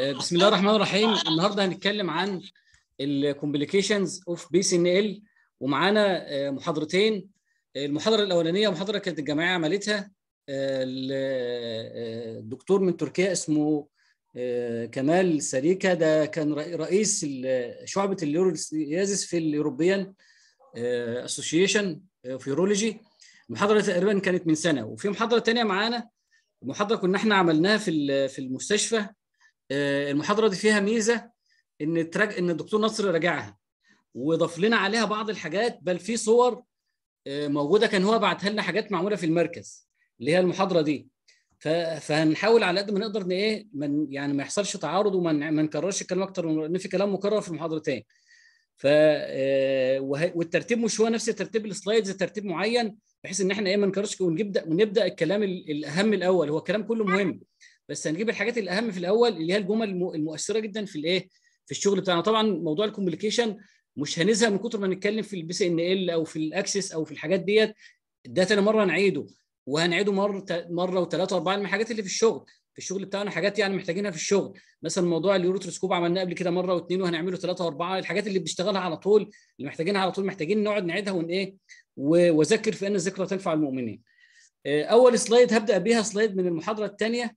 آه، بسم الله الرحمن الرحيم النهارده هنتكلم عن الكومبليكيشنز اوف بي سي ان ال ومعانا آه، محاضرتين المحاضره الاولانيه محاضره كانت الجمعيه عملتها الدكتور آه، من تركيا اسمه كمال سريكا ده كان رئيس شعبه اليوروليزيس في الاوروبيان اسوشيشن في يورولوجي المحاضره تقريبا كانت من سنه وفي محاضره ثانيه معانا محاضره كنا احنا عملناها في في المستشفى آه، المحاضره دي فيها ميزه ان ترج... ان الدكتور نصر راجعها وضاف لنا عليها بعض الحاجات بل في صور آه، موجوده كان هو بعتها لنا حاجات معموله في المركز اللي هي المحاضره دي ف... فهنحاول على قد ما نقدر ان ايه من يعني ما يحصلش تعارض وما ما نكررش الكلام اكتر لان في كلام مكرر في المحاضرتين ف آه، والترتيب مش هو نفس ترتيب السلايدز ترتيب معين بحيث ان احنا ايه ما نكررش ونبدا ونبدا الكلام الاهم الاول هو الكلام كله مهم بس هنجيب الحاجات الاهم في الاول اللي هي الجمل المؤثره جدا في الايه في الشغل بتاعنا طبعا موضوع الكوميونيكيشن مش هنزهق من كتر ما نتكلم في البي سي ان ال او في الاكسس او في الحاجات ديت ده تاني مره هنعيده وهنعيده مره مره وثلاثه واربعه من الحاجات اللي في الشغل في الشغل بتاعنا حاجات يعني محتاجينها في الشغل مثلا موضوع اليوروتروسكوب عملناه قبل كده مره واثنين وهنعمله ثلاثه واربعه الحاجات اللي بنشتغلها على طول اللي محتاجينها على طول محتاجين نقعد نعيدها ون ايه واذكر في ان الذكرى تنفع المؤمنين آه، اول سلايد هبدا بيها سلايد من المحاضره الثانيه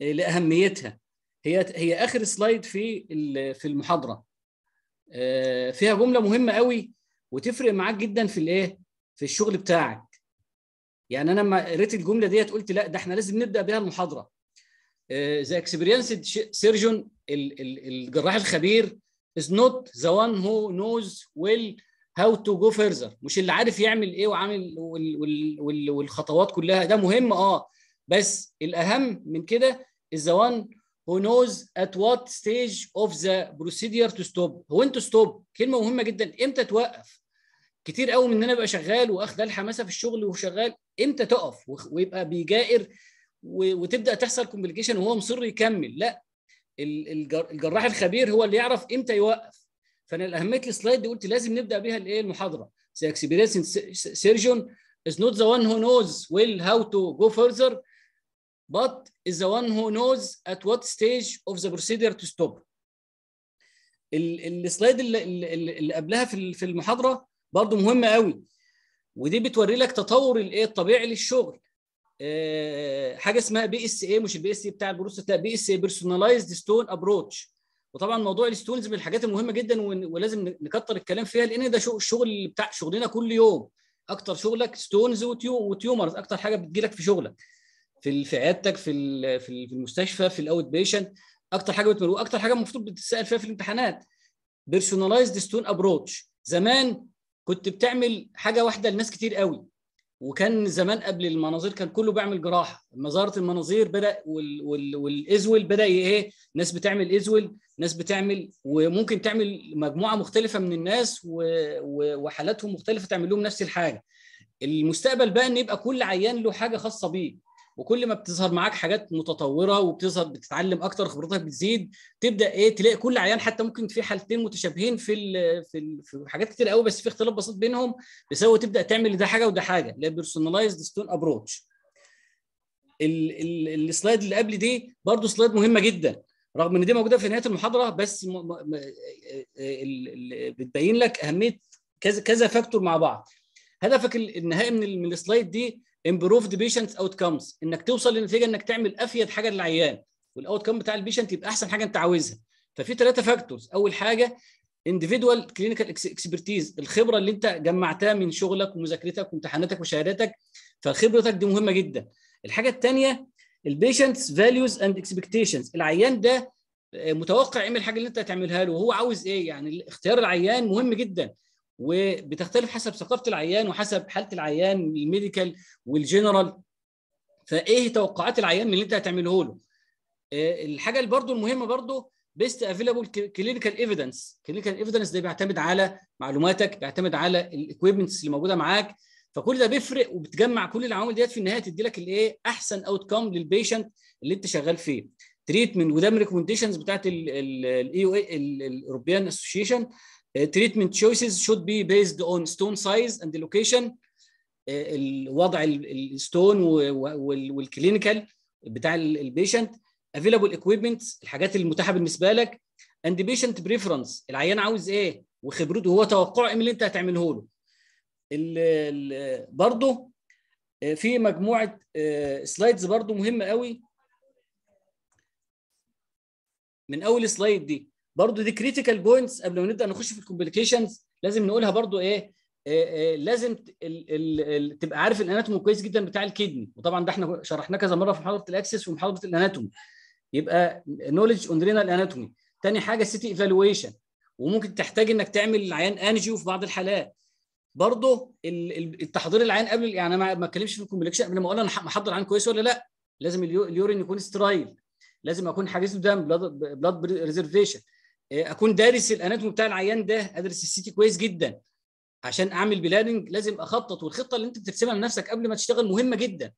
إيه، لاهميتها هي هي اخر سلايد في في المحاضره آه، فيها جمله مهمه قوي وتفرق معاك جدا في الايه في الشغل بتاعك يعني انا لما قريت الجمله ديت قلت لا ده احنا لازم نبدا بها المحاضره ذا اكسبيرينس سيرجون الجراح الخبير از نوت ذا وان هو نوز ويل هاو تو جو فيرزر مش اللي عارف يعمل ايه وعامل والخطوات كلها ده مهم اه بس الاهم من كده is the one who knows at what stage of the procedure to stop When to stop كلمه مهمه جدا امتى توقف كتير قوي مننا بقى شغال واخد الحماسه في الشغل وشغال امتى تقف ويبقى بيجائر وتبدا تحصل كومبليكيشن وهو مصر يكمل لا الجراح الخبير هو اللي يعرف امتى يوقف فانا اهميه السلايد دي قلت لازم نبدا بيها الايه المحاضره the experienced surgeon is not the one who knows well how to go further but is the one who knows at what stage of the procedure to stop. السلايد اللي, قبلها في المحاضره برضو مهمه قوي ودي بتوري لك تطور الايه الطبيعي للشغل آه، حاجه اسمها بي اس اي مش البي اس اي بتاع البروسيس لا بي اس اي بيرسوناليزد ستون ابروتش وطبعا موضوع الستونز من الحاجات المهمه جدا ولازم نكتر الكلام فيها لان ده الشغل بتاع شغلنا كل يوم اكتر شغلك ستونز وتيومرز اكتر حاجه بتجيلك في شغلك في في عيادتك في في المستشفى في الاوت بيشنت اكتر حاجه بتمر اكتر حاجه المفروض بتتسال فيها في الامتحانات بيرسوناليزد ستون ابروتش زمان كنت بتعمل حاجه واحده لناس كتير قوي وكان زمان قبل المناظير كان كله بيعمل جراحه مزاره المناظير بدا وال وال والازول بدا ايه ناس بتعمل ازول ناس بتعمل وممكن تعمل مجموعه مختلفه من الناس و... و... وحالاتهم مختلفه تعمل لهم نفس الحاجه المستقبل بقى ان يبقى كل عيان له حاجه خاصه بيه وكل ما بتظهر معاك حاجات متطوره وبتظهر بتتعلم اكتر خبرتك بتزيد تبدا ايه تلاقي كل عيان حتى ممكن في حالتين متشابهين في الـ في, الـ في حاجات كتير قوي بس في اختلاف بسيط بينهم بسبب تبدا تعمل ده حاجه وده حاجه اللي هي بيرسوناليزد ستون ابروتش السلايد اللي قبل دي برضو سلايد مهمه جدا رغم ان دي موجوده في نهايه المحاضره بس م... م... بتبين لك اهميه كذا كذا فاكتور مع بعض هدفك النهائي من السلايد دي امبروفد بيشنت اوت كامز انك توصل لنتيجه انك تعمل افيد حاجه للعيان والاوت كام بتاع البيشنت يبقى احسن حاجه انت عاوزها ففي ثلاثه فاكتورز اول حاجه انديفيدوال كلينيكال اكسبرتيز الخبره اللي انت جمعتها من شغلك ومذاكرتك وامتحاناتك وشهاداتك فخبرتك دي مهمه جدا الحاجه الثانيه البيشنتس فاليوز اند اكسبكتيشنز العيان ده آه، متوقع يعمل الحاجه اللي انت هتعملها له وهو عاوز ايه يعني اختيار العيان مهم جدا وبتختلف حسب ثقافه العيان وحسب حاله العيان الميديكال والجنرال فايه توقعات العيان من اللي انت هتعمله له آه، الحاجه اللي برضو المهمه برضو بيست افيلابل كلينيكال ايفيدنس كلينيكال ايفيدنس ده بيعتمد على معلوماتك بيعتمد على الاكويبمنتس اللي موجوده معاك فكل ده بيفرق وبتجمع كل العوامل ديت في النهايه تدي لك الايه احسن اوت كام للبيشنت اللي انت شغال فيه تريتمنت وده من ريكومنديشنز بتاعت الاي او الاوروبيان اسوشيشن Uh, treatment choices should be based on stone size and location uh, الوضع الستون والكلينيكال بتاع البيشنت افيلابل اكويبمنت الحاجات المتاحه بالنسبه لك and patient preference العيان عاوز ايه وخبرته هو توقعه ايه من اللي انت هتعمله له برضه آه، في مجموعه سلايدز آه، برضه مهمه قوي من اول سلايد دي برضو دي كريتيكال بوينتس قبل ما نبدا نخش في الكومبليكيشنز لازم نقولها برضو ايه إيه, إيه، لازم ال ال تبقى عارف الاناتومي كويس جدا بتاع الكدني وطبعا ده احنا شرحناه كذا مره في محاضره الاكسس ومحاضره الاناتومي يبقى نولج اون رينال اناتومي تاني حاجه سيتي ايفالويشن وممكن تحتاج انك تعمل العيان انجيو في بعض الحالات برضه التحضير العيان قبل يعني انا ما اتكلمش في الكومبليكشن قبل ما اقول انا محضر عيان كويس ولا لا لازم اليورين يكون سترايل لازم اكون حاجز دم بلاد بلاد ريزرفيشن آه، اكون دارس الاناتومي بتاع العيان ده ادرس السيتي كويس جدا عشان اعمل بلاننج لازم اخطط والخطه اللي انت بترسمها لنفسك قبل ما تشتغل مهمه جدا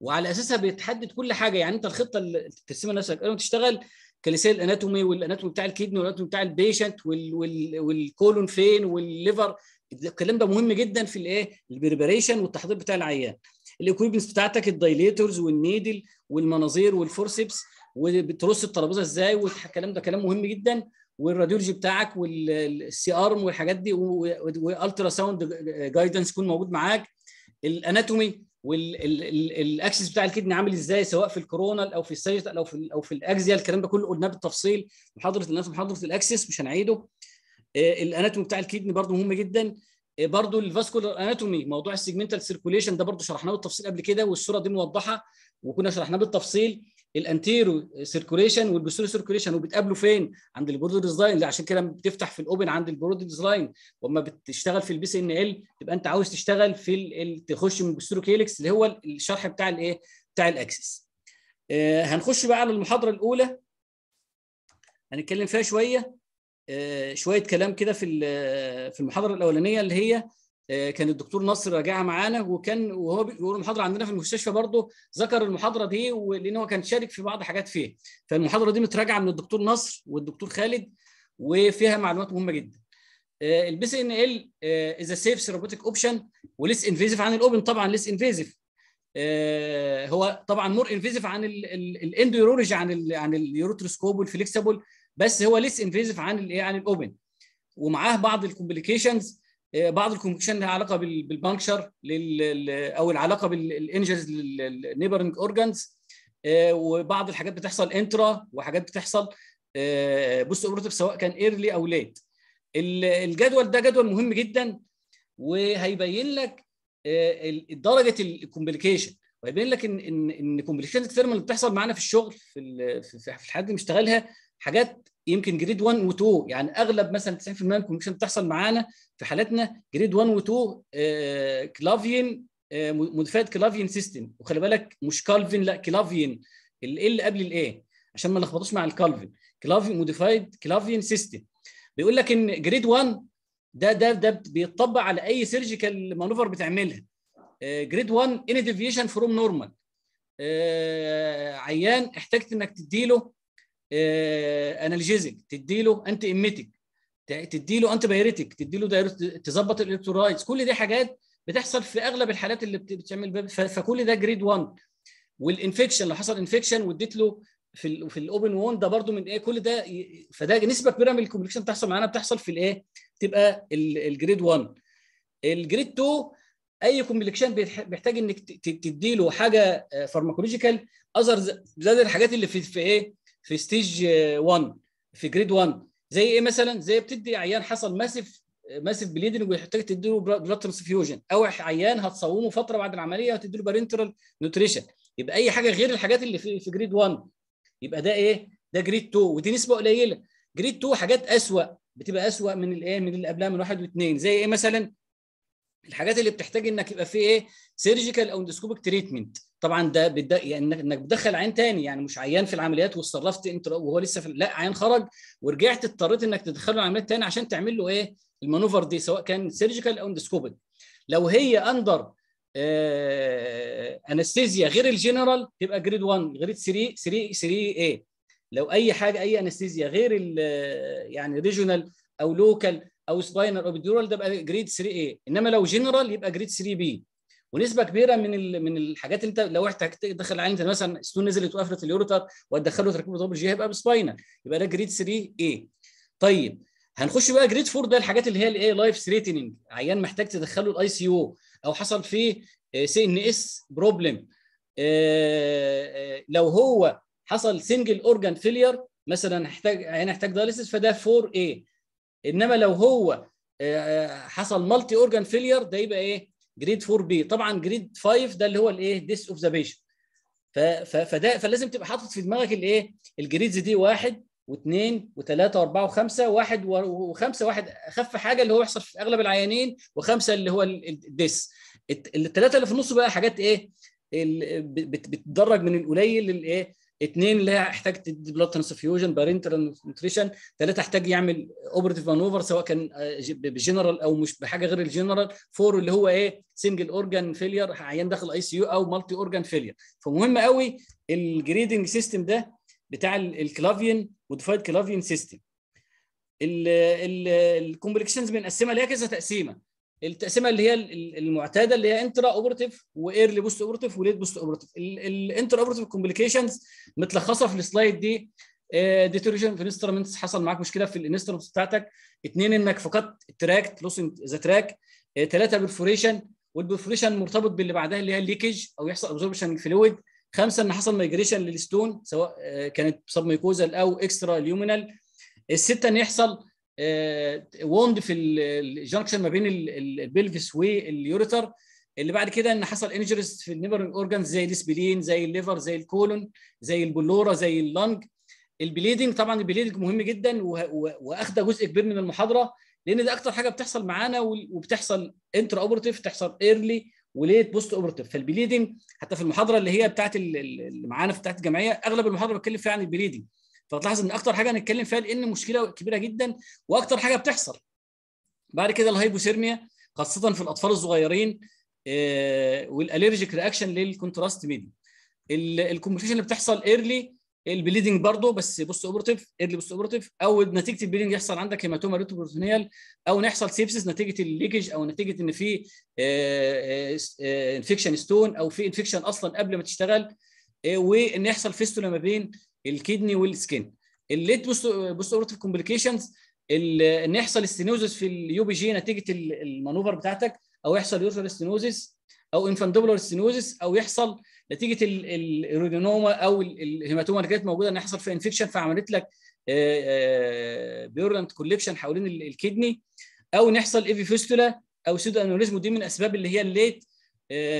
وعلى اساسها بتحدد كل حاجه يعني انت الخطه اللي بترسمها لنفسك قبل ما تشتغل كليسيه الاناتومي والاناتومي بتاع الكدن والاناتومي بتاع البيشنت وال... وال... والكولون فين والليفر الكلام ده مهم جدا في الايه البريبريشن والتحضير بتاع العيان الاكويبمنتس بتاعتك الدايليترز والنيدل والمناظير والفورسبس وبترص الترابيزه ازاي والكلام ده كلام مهم جدا والراديولوجي بتاعك والسي ارم والحاجات دي والترا ساوند جايدنس يكون موجود معاك الاناتومي والاكسس بتاع الكدني عامل ازاي سواء في الكورونا او في الساجيتال او في او في الاكزيا الكلام ده كله قلناه بالتفصيل محاضره الناس محاضره الاكسس مش هنعيده آه، الاناتومي بتاع الكدني برده مهم جدا برضو الفاسكولار اناتومي موضوع السيجمنتال سيركوليشن ده برضو شرحناه بالتفصيل قبل كده والصوره دي موضحه وكنا شرحناه بالتفصيل الانتيرو سيركوليشن والبوستيرو سيركوليشن وبتقابله فين عند البوردرز لاين عشان كده بتفتح في الاوبن عند البوردرز لاين واما بتشتغل في البي سي ان ال تبقى انت عاوز تشتغل في ال... تخش من البوستيرو كيلكس اللي هو الشرح بتاع الايه بتاع الاكسس آه هنخش بقى على المحاضره الاولى هنتكلم فيها شويه آه شويه كلام كده في في المحاضره الاولانيه اللي هي آه، كان الدكتور نصر راجعها معانا وكان وهو بيقول محاضره عندنا في المستشفى برضه ذكر المحاضره دي لان هو كان شارك في بعض حاجات فيها فالمحاضره دي متراجعه من الدكتور نصر والدكتور خالد وفيها معلومات مهمه جدا البي آه، سي ان ال از سيف ثيرابوتيك اوبشن وليس انفيزيف عن الاوبن طبعا ليس انفيزيف آه، هو طبعا مور انفيزيف عن الاندورولوجي عن الـ عن اليوروتروسكوب والفليكسبل بس هو ليس انفيزيف عن الايه عن الاوبن ومعاه بعض الكومبليكيشنز آه، بعض الكونكشن لها علاقه بالبنكشر او العلاقه بالانجلز للنيبرنج اورجانز وبعض الحاجات بتحصل انترا وحاجات بتحصل بوست آه، اوبرتيف سواء كان ايرلي او ليت الجدول ده جدول مهم جدا وهيبين لك آه، درجه الكومبليكيشن وهيبين لك ان ان ان الكومبليكيشن الثيرمال اللي بتحصل معانا في الشغل في في الحاجات اللي بنشتغلها حاجات يمكن جريد 1 و 2 يعني اغلب مثلا 90% من الكونكشن بتحصل معانا في حالاتنا جريد 1 و 2 آه كلافين موديفايد كلافين سيستم وخلي بالك مش كالفين لا كلافين ال قبل الاي عشان ما نلخبطوش مع الكالفين كلافين موديفايد كلافين سيستم بيقول لك ان جريد 1 ده ده ده بيتطبق على اي سيرجيكال مانوفر بتعملها جريد 1 اني ديفيشن فروم نورمال عيان احتجت انك تديله انالجيزك آه، تديله انت اميتك تديله انت بايريتك تديله تظبط الالكترولايتس كل دي حاجات بتحصل في اغلب الحالات اللي بتعمل فكل ده جريد 1 والانفكشن لو حصل انفكشن واديت له في الـ في الاوبن وون ده برضو من ايه كل ده فده نسبه كبيره من الكومبليكيشن بتحصل معانا بتحصل في الايه تبقى الجريد 1 الجريد 2 اي كومبليكيشن بيحتاج انك تدي له حاجه فارماكولوجيكال آه، اذر زي الحاجات اللي في, في ايه في ستيج 1 آه، في جريد 1 زي ايه مثلا زي بتدي عيان حصل ماسف ماسف بليدنج ويحتاج تديله بلاد ترانسفيوجن او عيان هتصومه فتره بعد العمليه وتديله بارنترال نوتريشن يبقى اي حاجه غير الحاجات اللي في في جريد 1 يبقى ده ايه ده جريد 2 ودي نسبه قليله جريد 2 حاجات اسوء بتبقى اسوء من الايه من اللي قبلها من واحد واثنين زي ايه مثلا الحاجات اللي بتحتاج انك يبقى في ايه سيرجيكال او اندوسكوبيك تريتمنت طبعا ده بدا يعني انك بتدخل عين تاني يعني مش عيان في العمليات واتصرفت انت وهو لسه في لا عيان خرج ورجعت اضطريت انك تدخله العمليات تاني عشان تعمل له ايه المانوفر دي سواء كان سيرجيكال او اندوسكوبيك لو هي اندر آه... انستيزيا غير الجنرال يبقى جريد 1 جريد 3 3 3 ايه لو اي حاجه اي انستيزيا غير آه، يعني ريجونال او لوكال او سباينال اوبيدورال ده بقى جريد 3 اي انما لو جنرال يبقى جريد 3 بي ونسبه كبيره من من الحاجات اللي انت لو احتاجت تدخل عليه انت مثلا ستون نزلت وقفلت اليوروتر وتدخله تركيبه طب جي هيبقى بسباينر يبقى ده جريد 3 اي طيب هنخش بقى جريد 4 ده الحاجات اللي هي الايه لايف ثريتنينج عيان محتاج تدخله الاي سي يو او حصل فيه سي ان اس بروبلم لو هو حصل سنجل اورجان فيلير مثلا احتاج يعني احتاج دايليسيس فده 4 a انما لو هو آه، آه، حصل مالتي اورجان فيلير ده يبقى ايه جريد 4 بي طبعا جريد 5 ده اللي هو الايه ديس اوف ذا بيشن فده فلازم تبقى حاطط في دماغك الايه الجريدز دي واحد واثنين وثلاثه واربعه وخمسه واحد وخمسه واحد اخف حاجه اللي هو يحصل في اغلب العيانين وخمسه اللي هو الديس الثلاثه اللي في النص بقى حاجات ايه بتدرج من القليل للايه اثنين اللي هي احتاج تدي بلاد ترانسفيوجن بارنتال نوتريشن ثلاثه احتاج يعمل اوبرتيف مانوفر سواء كان آه، بجنرال او مش بحاجه غير الجنرال فور اللي هو ايه سنجل اورجان فيلير عيان داخل اي سي يو او مالتي اورجان فيلير فمهم قوي الجريدنج سيستم ده بتاع الكلافيان موديفايد كلافيان سيستم الكومبليكيشنز بنقسمها ليها كذا تقسيمه التقسيمه اللي هي المعتاده اللي هي انترا اوبرتيف وايرلي بوست اوبرتيف وليت بوست اوبرتيف الانترا اوبرتيف كومبليكيشنز متلخصه في السلايد دي ديتوريشن في انسترومنتس حصل معاك مشكله في الانسترومنتس بتاعتك اثنين انك فقدت التراك لوس ذا تراك ثلاثه برفوريشن والبرفوريشن مرتبط باللي بعدها اللي هي الليكج او يحصل ابزوربشن فلويد خمسه ان حصل مايجريشن للستون سواء آه، كانت سب ميكوزال او اكسترا ليومينال السته ان يحصل ووند آه، في الجنكشن ما بين البلفس واليوريتر اللي بعد كده ان حصل انجريز في النيبرنج اورجانز زي الاسبلين زي الليفر زي الكولون زي البلوره زي اللنج البليدنج طبعا البليدنج مهم جدا واخده جزء كبير من المحاضره لان ده اكتر حاجه بتحصل معانا وبتحصل انترا اوبرتيف بتحصل ايرلي وليت بوست اوبرتيف فالبليدنج حتى في المحاضره اللي هي بتاعت اللي معانا بتاعت الجمعيه اغلب المحاضره بتكلم فيها عن البليدنج فتلاحظ ان اكتر حاجه هنتكلم فيها لان مشكله كبيره جدا واكتر حاجه بتحصل بعد كده الهايبوثيرميا خاصه في الاطفال الصغيرين آه، والالرجيك رياكشن للكونتراست ميديا الكومبليكيشن اللي بتحصل ايرلي البليدنج برضه بس بوست اوبرتيف ايرلي بوست اوبرتيف او نتيجه البليدنج يحصل عندك هيماتوما ريتوبرتونيال او نحصل سيبسس نتيجه الليكج او نتيجه ان في انفكشن آه، ستون آه، او في انفكشن اصلا قبل ما تشتغل وان يحصل فيستولا ما بين الكدني والسكين الليت بوست بوست كومبليكيشنز ان يحصل استنوزس في اليو بي جي نتيجه المانوفر بتاعتك او يحصل يورثال ستينوزس او انفاندوبولار ستينوزس او يحصل نتيجه الرينوما او الهيماتوما اللي كانت موجوده ان يحصل في انفكشن فعملت لك بيورنت آه، كوليكشن آه، حوالين الكدني او نحصل ايفي فيستولا او سيدو انوريزم ودي من الاسباب اللي هي الليت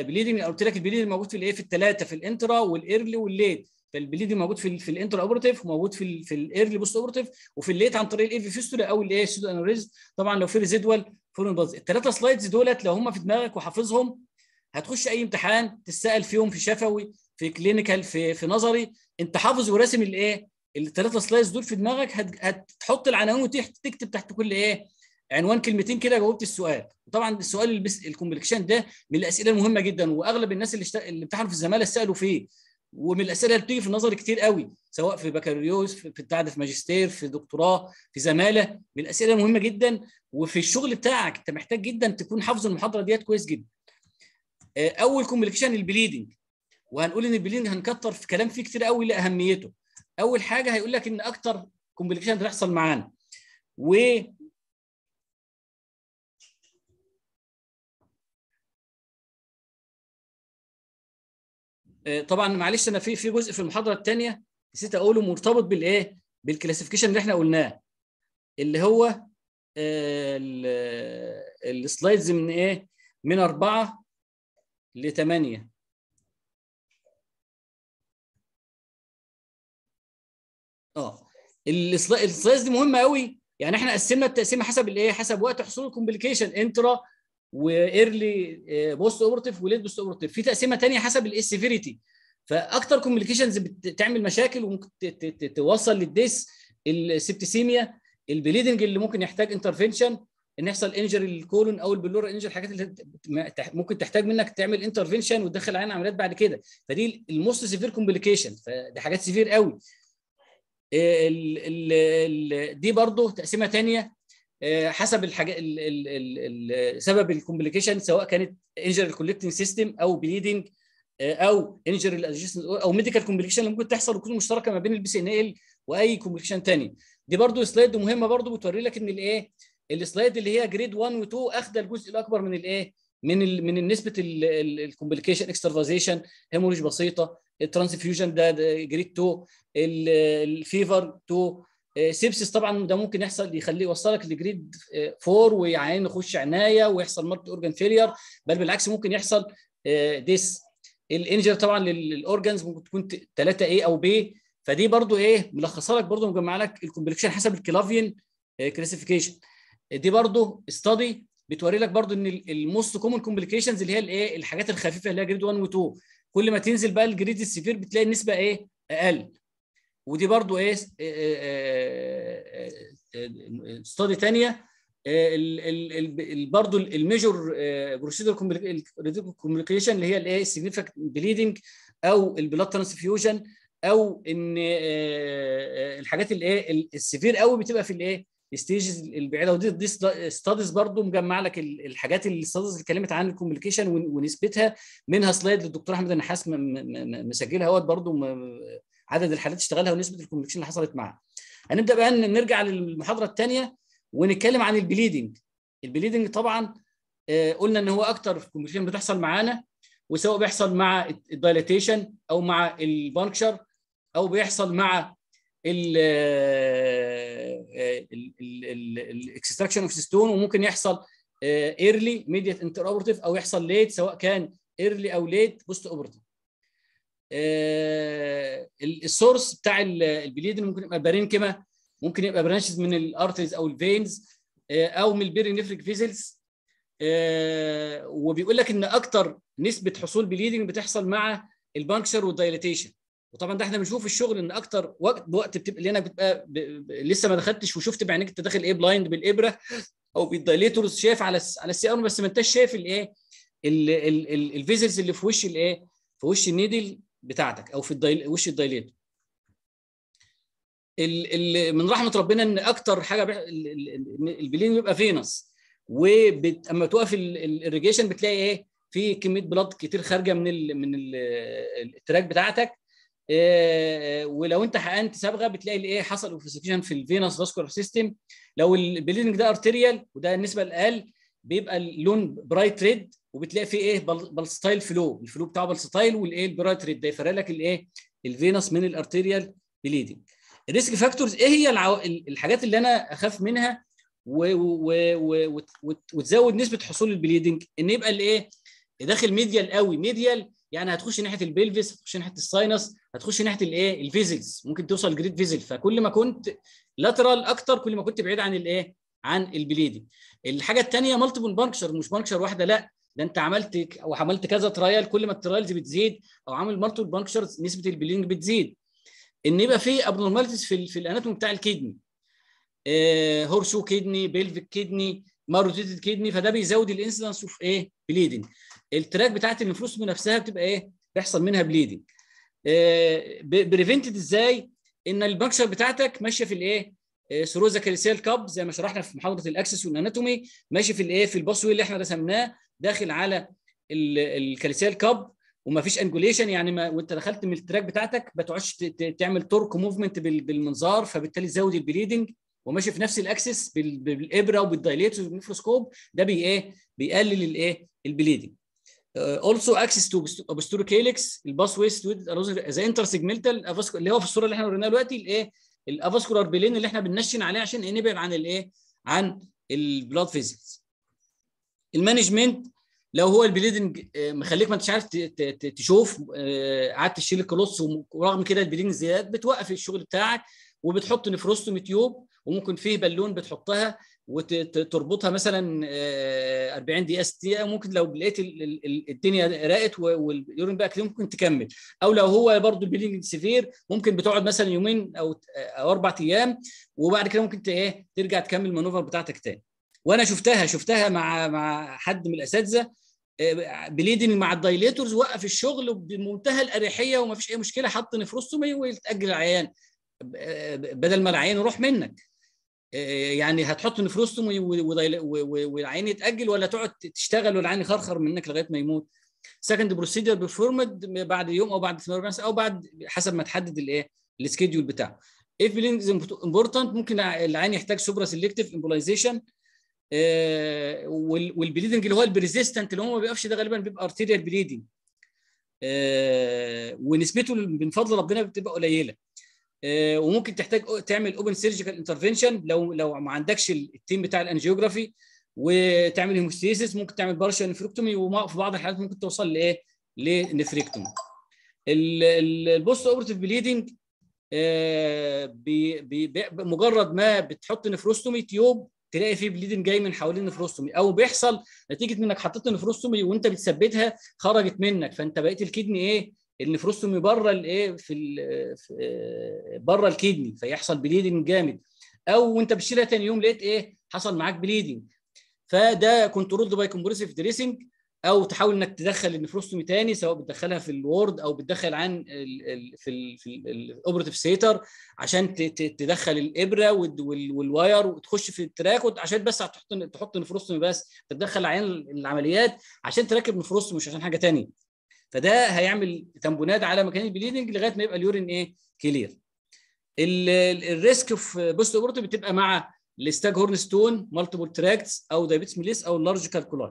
بليدنج آه، قلت لك البليدنج موجود في الايه في الثلاثه في الانترا والايرلي والليت فالبليد موجود في الـ في الانتر اوبرتيف وموجود في الـ في الايرلي بوست اوبرتيف وفي الليت عن طريق الايفي فيستولا او الايه سيدو انوريز طبعا لو في ريزيدوال فورن باز الثلاثه سلايدز دولت لو هم في دماغك وحافظهم هتخش اي امتحان تسال فيهم في شفوي في كلينيكال في في نظري انت حافظ وراسم الايه الثلاثه سلايدز دول في دماغك هتحط العناوين وتحت تكتب تحت كل ايه عنوان كلمتين كده جاوبت السؤال وطبعا السؤال الكومبلكشن ده من الاسئله المهمه جدا واغلب الناس اللي, اللي امتحنوا في الزماله سالوا فيه ومن الاسئله اللي بتيجي في النظر كتير قوي سواء في بكالوريوس في بتاع في ماجستير في دكتوراه في زماله من الاسئله المهمه جدا وفي الشغل بتاعك انت محتاج جدا تكون حافظ المحاضره ديت كويس جدا آه، اول كوميونيكيشن البليدنج وهنقول ان البليدنج هنكتر في كلام فيه كتير قوي لاهميته اول حاجه هيقول لك ان اكتر كومبليكيشن بيحصل معانا آه، طبعا معلش انا في في جزء في المحاضره الثانيه نسيت اقوله مرتبط بالايه؟ بالكلاسيفيكيشن اللي احنا قلناه اللي هو آه، السلايدز من ايه؟ من اربعه لثمانيه اه السلايدز دي مهمه قوي يعني احنا قسمنا التقسيمه حسب الايه؟ حسب وقت حصول الكومبليكيشن انترا وايرلي بوست اوبرتيف وليت بوست اوبرتيف في تقسيمه ثانيه حسب السيفيريتي فاكتر كوميونيكيشنز بتعمل مشاكل وممكن توصل للديس السبتسيميا البليدنج اللي ممكن يحتاج انترفنشن ان يحصل انجري للكولون او البلور انجري الحاجات اللي ممكن تحتاج منك تعمل انترفنشن وتدخل علينا عمليات بعد كده فدي الموست سيفير كومبليكيشن فدي حاجات سيفير قوي آه، ال ال دي برضه تقسيمه ثانيه آه، حسب الحاجات سبب الكومبليكيشن سواء كانت انجري كولكتنج سيستم او بليدنج آه، او انجري او ميديكال كومبليكيشن اللي ممكن تحصل وتكون مشتركه ما بين البي سي ان ال واي كومبليكيشن ثاني دي برضو سلايد مهمه برضو بتوري لك ان الايه السلايد اللي هي جريد 1 و2 اخذه الجزء الاكبر من الايه من الـ من نسبه الكومبليكيشن اكسترفازيشن هيموريج بسيطه الترانسفيوجن ده جريد 2 الفيفر 2 آه، سيبسيس طبعا ده ممكن يحصل يخليه يوصلك لجريد 4 آه، ويعين يخش عنايه ويحصل مالتي اورجان فيلير بل بالعكس ممكن يحصل ديس آه، الانجر طبعا للاورجانز ممكن تكون 3 ايه او بي فدي برضو ايه ملخصه لك برضو مجمع لك الكومبليكشن حسب الكلافيان كلاسيفيكيشن دي برضو استادي بتوري لك برضو ان الموست كومن كومبليكيشنز اللي هي الايه الحاجات الخفيفه اللي هي جريد 1 و2 كل ما تنزل بقى الجريد السيفير بتلاقي النسبه ايه اقل ودي برضو ايه, إيه،, إيه،, إيه، استادي ثانيه برضو الميجور بروسيدر كوميونيكيشن اللي هي الايه السيجنفكت بليدنج او البلاد ترانسفيوجن او ان الحاجات اللي ايه السيفير قوي بتبقى في الايه الستيجز البعيده ودي دي ستاديز برضو مجمع لك الحاجات اللي الستاديز اللي اتكلمت عن الكوميونيكيشن ونسبتها منها سلايد للدكتور احمد النحاس مسجلها اهوت برضو عدد الحالات اشتغلها ونسبه الكونفكشن اللي حصلت معاه. هنبدا بقى نرجع للمحاضره الثانيه ونتكلم عن البليدنج البليدنج طبعا آه، قلنا ان هو اكتر الكونفكشن بتحصل معانا وسواء بيحصل مع الدايلاتيشن او مع البنكشر او بيحصل مع الاكستراكشن اوف ستون وممكن يحصل ايرلي ميديت انتر اوبرتيف او يحصل ليت سواء كان ايرلي او ليت بوست اوبرتيف آه، السورس بتاع البليدنج ممكن يبقى بارينكيما ممكن يبقى برانشز من الارتريز او الفينز آه، او من البيرينفريك فيزلز آه، وبيقول لك ان اكتر نسبه حصول بليدنج بتحصل مع البانكشر والدايليتيشن وطبعا ده احنا بنشوف في الشغل ان اكتر وقت وقت بتبقى اللي انا بتبقى ب... ب... لسه ما دخلتش وشفت بعينيك انت داخل ايه بلايند بالابره او بالدايليتورز شايف على على السي ار بس ما انتش شايف الايه الفيزلز اللي في وش الايه في وش النيدل بتاعتك او في الدايل... وش الدايليتور ال... ال... من رحمه ربنا ان اكتر حاجه بح... البلين بيبقى فينس وبت... اما توقف الريجيشن بتلاقي ايه في كميه بلاد كتير خارجه من ال... من ال... التراك بتاعتك إيه ولو انت حقنت صبغه بتلاقي الايه حصل اوفيسيكيشن في الفينس فاسكولار سيستم لو البليدنج ده ارتيريال وده النسبه الاقل بيبقى اللون برايت ريد وبتلاقي فيه ايه بالستايل فلو الفلو بتاعه بالستايل والايه البرايت ريد ده يفرق لك الايه الفينس من الارتيريال بليدنج الريسك فاكتورز ايه هي العو... الحاجات اللي انا اخاف منها و... و... و... وت... وتزود نسبه حصول البليدنج ان يبقى الايه داخل ميديال قوي ميديال يعني هتخش ناحيه البلفس هتخش ناحيه الساينس هتخش ناحيه الايه الفيزلز ممكن توصل جريد فيزل فكل ما كنت لاترال اكتر كل ما كنت بعيد عن الايه عن البليدنج الحاجه الثانيه مالتيبل بانكشر مش بانكشر واحده لا ده انت عملت او عملت كذا ترايل كل ما الترايلز بتزيد او عامل مالتيبل بانكشرز نسبه البلينج بتزيد ان يبقى في ابنورماليتيز في في الاناتوم بتاع الكدني آه هورسو كدني بيلفيك كدني ماروتيتد كدني فده بيزود الانسيدنس اوف ايه بليدنج التراك بتاعت النفروس نفسها بتبقى ايه بيحصل منها بليدنج آه بريفنتد ازاي ان البنكشر بتاعتك ماشيه في الايه سيروزا كاليسيال كاب زي ما شرحنا في محاضره الاكسس والاناتومي ماشي في الايه في الباسوي اللي احنا رسمناه داخل على الكاليسيال كاب ومفيش انجوليشن يعني ما وانت دخلت من التراك بتاعتك ما تقعدش تعمل تورك موفمنت بالمنظار فبالتالي تزود البليدنج وماشي في نفس الاكسس بالابره وبالدايليت والميكروسكوب ده بي ايه بيقلل الايه البليدنج اولسو اكسس تو ابستروك هيلكس الباس ويست ذا انتر سيجمنتال اللي هو في الصوره اللي احنا وريناها دلوقتي الايه الافاسكولار بلين اللي احنا بننشن عليه عشان نبعد عن الايه عن البلاد فيزيكس المانجمنت لو هو البليدنج آه، مخليك ما انتش عارف تشوف آه، قعدت تشيل الكلوس ورغم كده البليدنج زياد بتوقف الشغل بتاعك وبتحط نفروستوم تيوب وممكن فيه بالون بتحطها وتربطها مثلا 40 آه، دقيقه اس تي ممكن لو لقيت الدنيا راقت واليورين بقى كده ممكن تكمل او لو هو برضه البليدنج سيفير ممكن بتقعد مثلا يومين او او اربع ايام وبعد كده ممكن ايه ترجع تكمل المانوفر بتاعتك تاني وانا شفتها شفتها مع مع حد من الاساتذه آه، بليدن مع الدايليتورز وقف الشغل بمنتهى الاريحيه وما فيش اي مشكله حط نفروستومي ويتاجل العيان آه، بدل ما العيان يروح منك آه، يعني هتحط نفروستومي والعين يتاجل ولا تقعد تشتغل والعين يخرخر منك لغايه ما يموت سكند بروسيدر بيرفورمد بعد يوم او بعد 48 ساعه او بعد حسب ما تحدد الايه السكيدول بتاعه اف امبورتنت ممكن العين يحتاج سوبرا سيلكتيف امبولايزيشن آه، والبليدنج اللي هو البريزيستنت اللي هو ما بيقفش ده غالبا بيبقى ارتيريال آه، بليدنج ونسبته من فضل ربنا بتبقى قليله آه، وممكن تحتاج تعمل اوبن سيرجيكال انترفنشن لو لو ما عندكش التيم بتاع الانجيوجرافي وتعمل هيموستيسيس ممكن تعمل بارشال نفركتومي وفي بعض الحالات ممكن توصل لايه؟ لنفركتوم البوست اوبرتيف بليدنج مجرد ما بتحط نفروستومي تيوب تلاقي فيه بليدنج جاي من حوالين النفروستومي او بيحصل نتيجه انك حطيت النفروستومي وانت بتثبتها خرجت منك فانت بقيت الكدني ايه النفروستومي بره الايه في, بره الكدني فيحصل بليدنج جامد او وانت بتشيلها ثاني يوم لقيت ايه حصل معاك بليدنج فده كنترول باي كومبريسيف دريسنج او تحاول انك تدخل النفروستومي تاني سواء بتدخلها في الوورد او بتدخل عن في الـ في الاوبرتيف سيتر عشان تدخل الابره والواير وتخش في التراك عشان بس هتحط تحط نفروستومي بس تدخل عين العمليات عشان تركب نفروستومي مش عشان حاجه تانية فده هيعمل تنبونات على مكان البليدنج لغايه ما يبقى اليورين ايه كلير الريسك في بوست اوبرتيف بتبقى مع الستاج هورن ستون مالتيبل تراكتس او دايبيتس ميليس او اللارج كالكولاي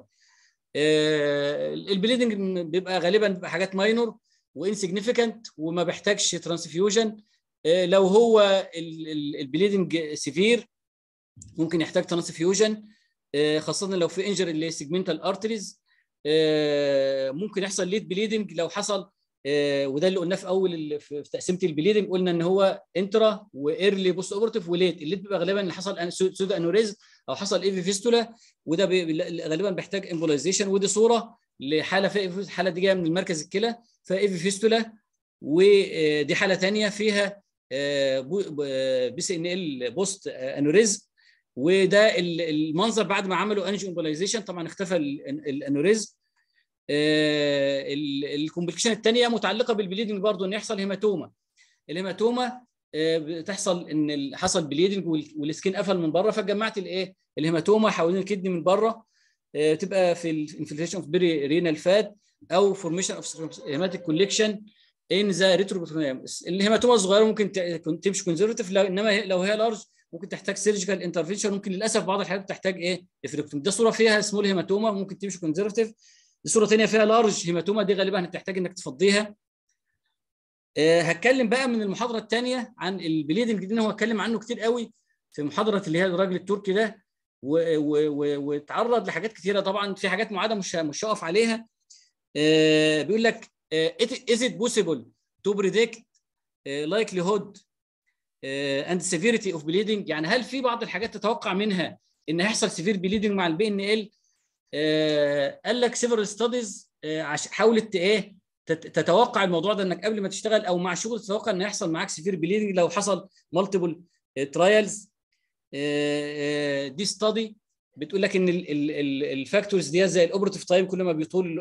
آه، البليدنج بيبقى غالبا بيبقى حاجات ماينور وانسجنيفيكانت وما بيحتاجش ترانسفيوجن آه، لو هو البليدنج سيفير ممكن يحتاج ترانسفيوجن آه، خاصه لو في انجر للسيجمنتال ارتريز ممكن يحصل ليد بليدنج لو حصل آه، وده اللي قلناه في اول في تقسيمه البليدنج قلنا ان هو انترا وايرلي بوست اوبرتيف وليت الليت بيبقى غالبا اللي حصل سودا انوريز او حصل ايفي فيستولا وده غالبا بيحتاج امبولايزيشن ودي صوره لحاله في الحاله دي جايه من المركز الكلى فايفي فيستولا ودي حاله ثانيه فيها بي سي ان ال بوست انوريز وده المنظر بعد ما عملوا انجيو امبولايزيشن طبعا اختفى الانوريز آه، الكومبليكيشن الثانيه متعلقه بالبليدنج برضه ان يحصل هيماتوما الهيماتوما آه، بتحصل ان حصل بليدنج والسكين قفل من بره فجمعت الايه الهيماتوما حوالين الكدني من بره آه، تبقى في الانفلتيشن اوف بري رينال فات او فورميشن اوف هيماتيك كوليكشن ان ذا ريتروبروتونيوم الهيماتوما الصغيره ممكن تمشي كونزرفتيف انما لو هي لارج ممكن تحتاج سيرجيكال انترفينشن ممكن للاسف بعض الحالات بتحتاج ايه افريكتوم ده صوره فيها سمول هيماتوما ممكن تمشي كونزرفتيف دي صوره ثانيه فيها لارج هيماتوما دي غالبا هتحتاج انك تفضيها آه، هتكلم بقى من المحاضره الثانيه عن البليدنج دي هو اتكلم عنه كتير قوي في محاضره اللي هي الراجل التركي ده واتعرض لحاجات كثيره طبعا في حاجات معاده مش مش هقف عليها آه، بيقول لك آه، is it possible to predict likelihood and severity of bleeding يعني هل في بعض الحاجات تتوقع منها ان هيحصل سيفير بليدنج مع البي ان ال آه، قال لك سيفرال آه، ستاديز حاولت ايه تتوقع الموضوع ده انك قبل ما تشتغل او مع شغل تتوقع ان هيحصل معاك سيفير بليدنج لو حصل مالتيبل آه، ترايلز دي ستادي بتقول لك ان الفاكتورز دي زي الاوبرتيف تايم كل ما بيطول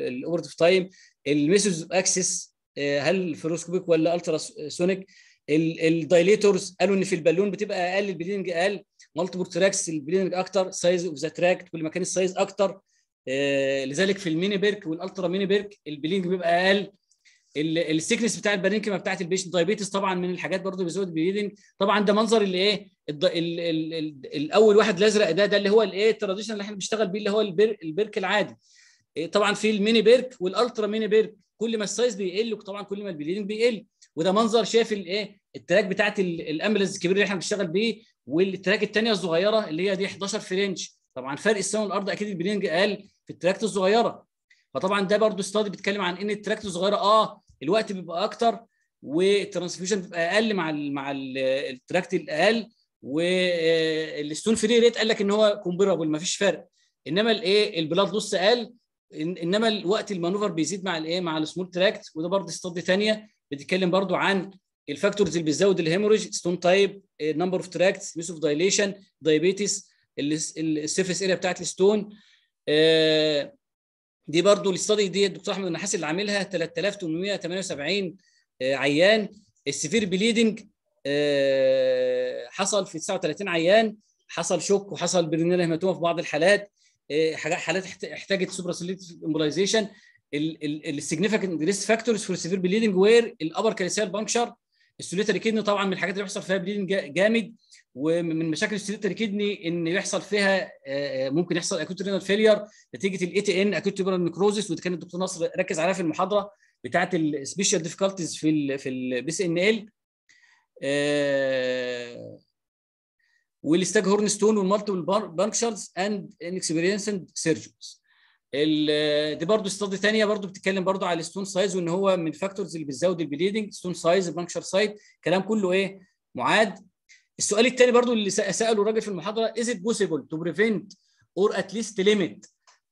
الاوبرتيف تايم الميسوز اكسس هل فلوسكوبيك ولا الترا سونيك الدايليتورز قالوا ان في البالون بتبقى اقل البليدنج اقل مالتيبل تراكس البلينج اكتر سايز اوف ذا تراك كل ما كان السايز اكتر آه، لذلك في الميني بيرك والالترا ميني بيرك البلينج بيبقى اقل السكنس بتاع البارينكما بتاعت البيشنت دايبيتس طبعا من الحاجات برضو اللي بيزود البليدنج طبعا ده منظر اللي ايه الاول واحد الازرق ده ده اللي هو الايه التراديشنال اللي احنا بنشتغل بيه اللي هو البير البيرك العادي إيه، طبعا في الميني بيرك والالترا ميني بيرك كل ما السايز بيقل طبعا كل ما البليدنج بيقل وده منظر شايف الايه التراك بتاعت الامبلنس الكبير اللي احنا بنشتغل بيه والتراك الثانيه الصغيره اللي هي دي 11 فرنش طبعا فرق السماء والارض اكيد البلينج اقل في التراكت الصغيره فطبعا ده برضو استادي بيتكلم عن ان التراكت الصغيره اه الوقت بيبقى اكتر والترانسفيوجن بيبقى اقل مع الـ مع التراكت الاقل والستون فري ريت قال لك ان هو كومبيرابل ما فيش فرق انما الايه البلاد لوس قل انما الوقت المانوفر بيزيد مع الايه مع السمول تراكت وده برضه استاد ثانيه بتتكلم برضو عن الفاكتورز اللي بتزود الهيموريج ستون تايب نمبر اوف تراكتس يوز اوف دايليشن دايبيتس السيرفيس اريا بتاعت الستون eh, دي برضو الاستادي دي الدكتور احمد النحاس اللي عاملها 3878 eh، عيان السيفير بليدنج eh, حصل في 39 عيان حصل شوك وحصل برينال هيماتوما في بعض الحالات حالات احتاجت سوبر سيليتيف امبولايزيشن السيجنفكت ريس فاكتورز فور سيفير بليدنج وير الابر كاليسيال بانكشر السوليتري كدني طبعا من الحاجات اللي بيحصل فيها بليدنج جامد ومن مشاكل السوليتري كدني ان يحصل فيها آه، آه، ممكن يحصل اكوت رينال فيلير نتيجه الاي تي ان اكوت رينال نكروزس وده كان الدكتور نصر ركز عليها في المحاضره بتاعه السبيشال ديفيكالتيز في ال في البي سي ان ال والستاج هورن ستون والمالتيبل بانكشرز اند ان اكسبيرينسد سيرجنز دي برضه استادي ثانيه برضه بتتكلم برضه على الستون سايز وان هو من فاكتورز اللي بتزود البليدنج ستون سايز البنكشر سايت كلام كله ايه معاد السؤال الثاني برضه اللي ساله الراجل في المحاضره از ات بوسيبل تو بريفنت اور ات ليست ليميت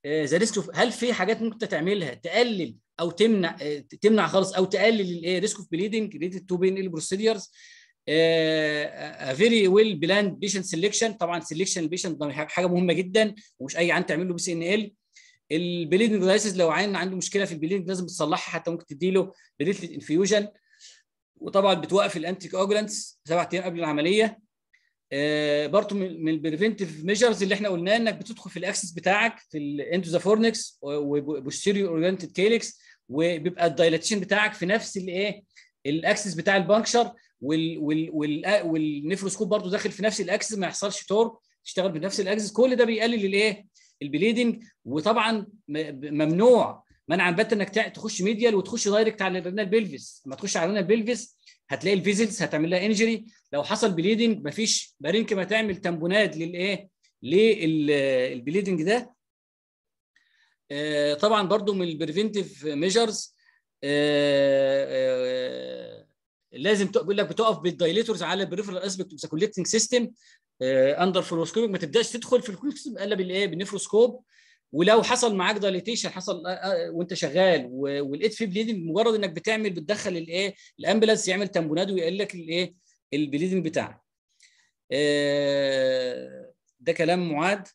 ذا ريسك اوف هل في حاجات ممكن تعملها تقلل او تمنع آه، تمنع خالص او تقلل الايه ريسك اوف بليدنج ريليتد تو بين البروسيديرز فيري ويل بلاند بيشنت سيلكشن طبعا سيلكشن البيشنت حاجه مهمه جدا ومش اي عن تعمل له بي سي ان ال البليدنج دايسيس لو عين عنده مشكله في البليدنج لازم تصلحها حتى ممكن تديله بليتلت انفيوجن وطبعا بتوقف الانتي كوجلانتس سبع ايام قبل العمليه آه، برضه من البريفنتيف ميجرز اللي احنا قلناه انك بتدخل في الاكسس بتاعك في فورنكس وبوستيريور اورينتد كيلكس وبيبقى الدايلاتيشن بتاعك في نفس الايه الاكسس بتاع البنكشر والنفروسكوب برضه داخل في نفس الاكسس ما يحصلش تور تشتغل بنفس الاكسس كل ده بيقلل الايه البليدنج وطبعا ممنوع منعا بت انك تخش ميديال وتخش دايركت على الرينال بيلفيس لما تخش على الرينال بيلفيس هتلاقي الفيزلز هتعمل لها انجري لو حصل بليدنج مفيش بارينك ما تعمل تمبونات للايه للبليدنج ده آه، طبعا برضو من البريفنتيف ميجرز لازم بيقول لك بتقف بالدايليتورز على البريفرال اسبكت اوف ذا كولكتنج سيستم اندر فلوروسكوبيك ما تبداش تدخل في الكولكتنج الا بالايه بالنفروسكوب ولو حصل معاك دايليتيشن حصل آه، آه، وانت شغال ولقيت في بليدنج مجرد انك بتعمل بتدخل الايه الامبلانس يعمل تامبوناد ويقول لك الايه البليدنج بتاعك آه، ده كلام معاد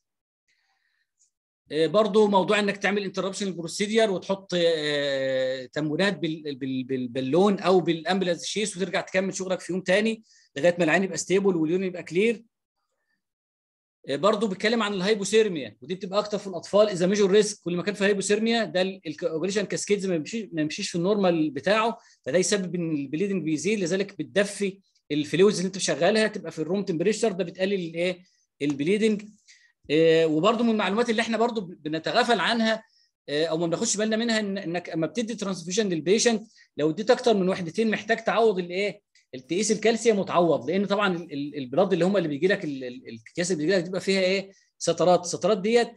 آه، برضو موضوع انك تعمل انتربشن بروسيدير وتحط آه، تمونات بالبالون او بالامبلانس شيس وترجع تكمل شغلك في يوم تاني لغايه ما العين يبقى ستيبل واليون يبقى كلير آه، برضه بيتكلم عن الهايبوثيرميا ودي بتبقى اكتر في الاطفال اذا ميجور ريسك كل ما كان في هايبوثيرميا ده الاوجريشن كاسكيدز ما يمشيش ما يمشيش في النورمال بتاعه فده يسبب ان البليدنج بيزيد لذلك بتدفي الفلويدز اللي انت شغالها تبقى في الروم تمبريشر ده بتقلل الايه البليدنج آه، وبرضه من المعلومات اللي احنا برضه بنتغافل عنها آه، او ما بناخدش بالنا منها انك اما بتدي ترانسفيوجن للبيشنت لو اديت اكتر من وحدتين محتاج تعوض الايه التقيس الكالسيوم وتعوض لان طبعا البلاد اللي هم اللي بيجي لك الاكياس اللي بيجي لك بتبقى فيها ايه سترات، السترات ديت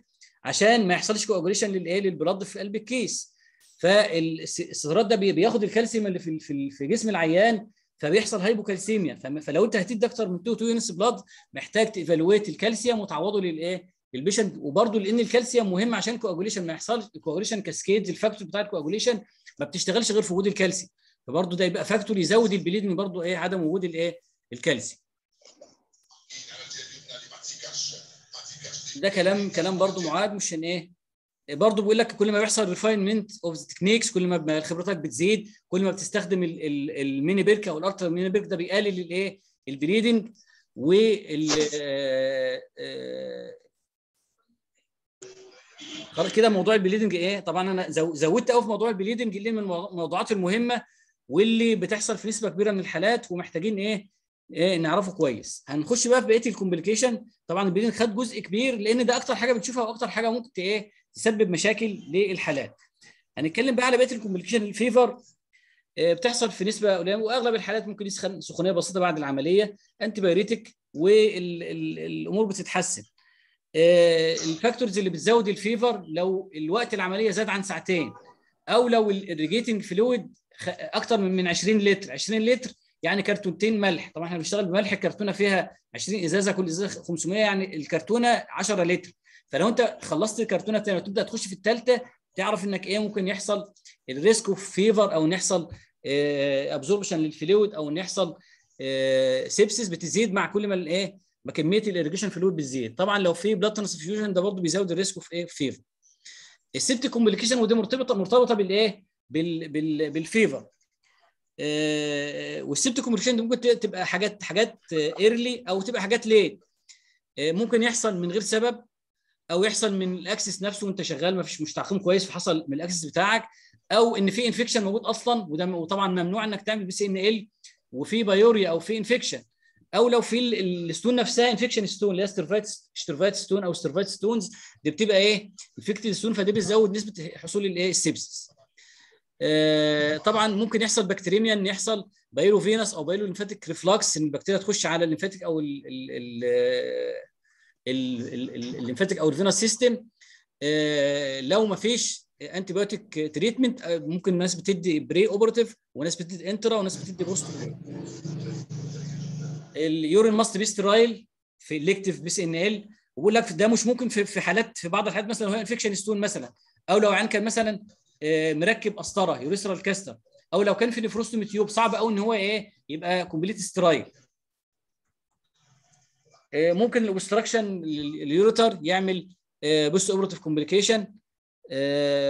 عشان ما يحصلش كوجريشن للايه للبلاد في قلب الكيس فالسترات ده بياخد الكالسيوم اللي في في جسم العيان فبيحصل هايبوكالسيميا فلو انت هتدي اكتر من 2 يونس بلاد محتاج تيفالويت الكالسيوم وتعوضه للايه؟ للبيشنت وبرده لان الكالسيوم مهم عشان كواجوليشن ما يحصلش الكواجوليشن كاسكيد الفاكتور بتاع الكواجوليشن ما بتشتغلش غير في وجود الكالسيوم فبرضه ده يبقى فاكتور يزود البليدنج برضه ايه عدم وجود الايه؟ الكالسيوم. ده كلام كلام برضه معاد مش ايه برضه بيقول لك كل ما بيحصل ريفاينمنت اوف تكنيكس كل ما خبرتك بتزيد كل ما بتستخدم الميني بيرك او الالترا ميني بيرك ده بيقلل الايه البليدنج و خلاص كده موضوع البليدنج ايه طبعا انا زودت قوي في موضوع البليدنج اللي من الموضوعات المهمه واللي بتحصل في نسبه كبيره من الحالات ومحتاجين ايه, إيه نعرفه كويس هنخش بقى في بقيه الكومبليكيشن طبعا البليدنج خد جزء كبير لان ده اكتر حاجه بتشوفها واكتر حاجه ممكن ايه تسبب مشاكل للحالات هنتكلم بقى على بقيه الكومبليكيشن الفيفر آه، بتحصل في نسبه قليله واغلب الحالات ممكن يسخن سخونيه بسيطه بعد العمليه انتي بايريتك والامور بتتحسن آه، الفاكتورز اللي بتزود الفيفر لو الوقت العمليه زاد عن ساعتين او لو الريجيتنج فلويد اكتر من 20 لتر 20 لتر يعني كرتونتين ملح طبعا احنا بنشتغل بملح الكرتونه فيها 20 ازازه كل ازازه 500 يعني الكرتونه 10 لتر فلو انت خلصت الكرتونه الثانيه وتبدا تخش في الثالثه تعرف انك ايه ممكن يحصل الريسك اوف فيفر او نحصل يحصل آه، ابزوربشن للفلويد او نحصل يحصل آه، سيبسيس بتزيد مع كل ما الايه ما كميه الاريجيشن فلويد بتزيد طبعا لو في بلاد ترانسفيوجن ده برضه بيزود الريسك اوف ايه فيفر السبت كومبليكيشن ودي مرتبطه مرتبطه بالايه بال بال بالفيفر والسبت كومبليكيشن دي ممكن تبقى حاجات حاجات ايرلي آه، او تبقى حاجات ليت ممكن يحصل من غير سبب او يحصل من الاكسس نفسه وانت شغال ما فيش مش تعقيم كويس فحصل من الاكسس بتاعك او ان في انفكشن موجود اصلا وده وطبعا ممنوع انك تعمل بي سي ان ال وفي بايوريا او في انفكشن او لو في الستون نفسها انفكشن ستون اللي هي ستيرفايت ستون او ستيرفايت ستونز دي بتبقى ايه انفكتد ستون فدي بتزود نسبه حصول الايه السبسس آه، طبعا ممكن يحصل بكتيريميا ان يحصل بايرو فينس او بايرو ليمفاتيك ريفلكس ان البكتيريا تخش على الليمفاتيك او الليمفاتيك او الفينا سيستم لو ما فيش انتي بايوتيك تريتمنت ممكن ناس بتدي بري اوبرتيف وناس بتدي انترا وناس بتدي بوست اليورين ماست بي سترايل في بي سي ان ال وبيقول لك ده مش ممكن في حالات في بعض الحالات مثلا هو انفكشن ستون مثلا او لو عيان كان مثلا آه، مركب قسطره يوريسترال كاستر او لو كان في نفروستوم تيوب صعب قوي ان هو ايه يبقى كومبليت سترايل آه، ممكن الاوبستراكشن اليوريتر يعمل بوست اوبرتيف كومبليكيشن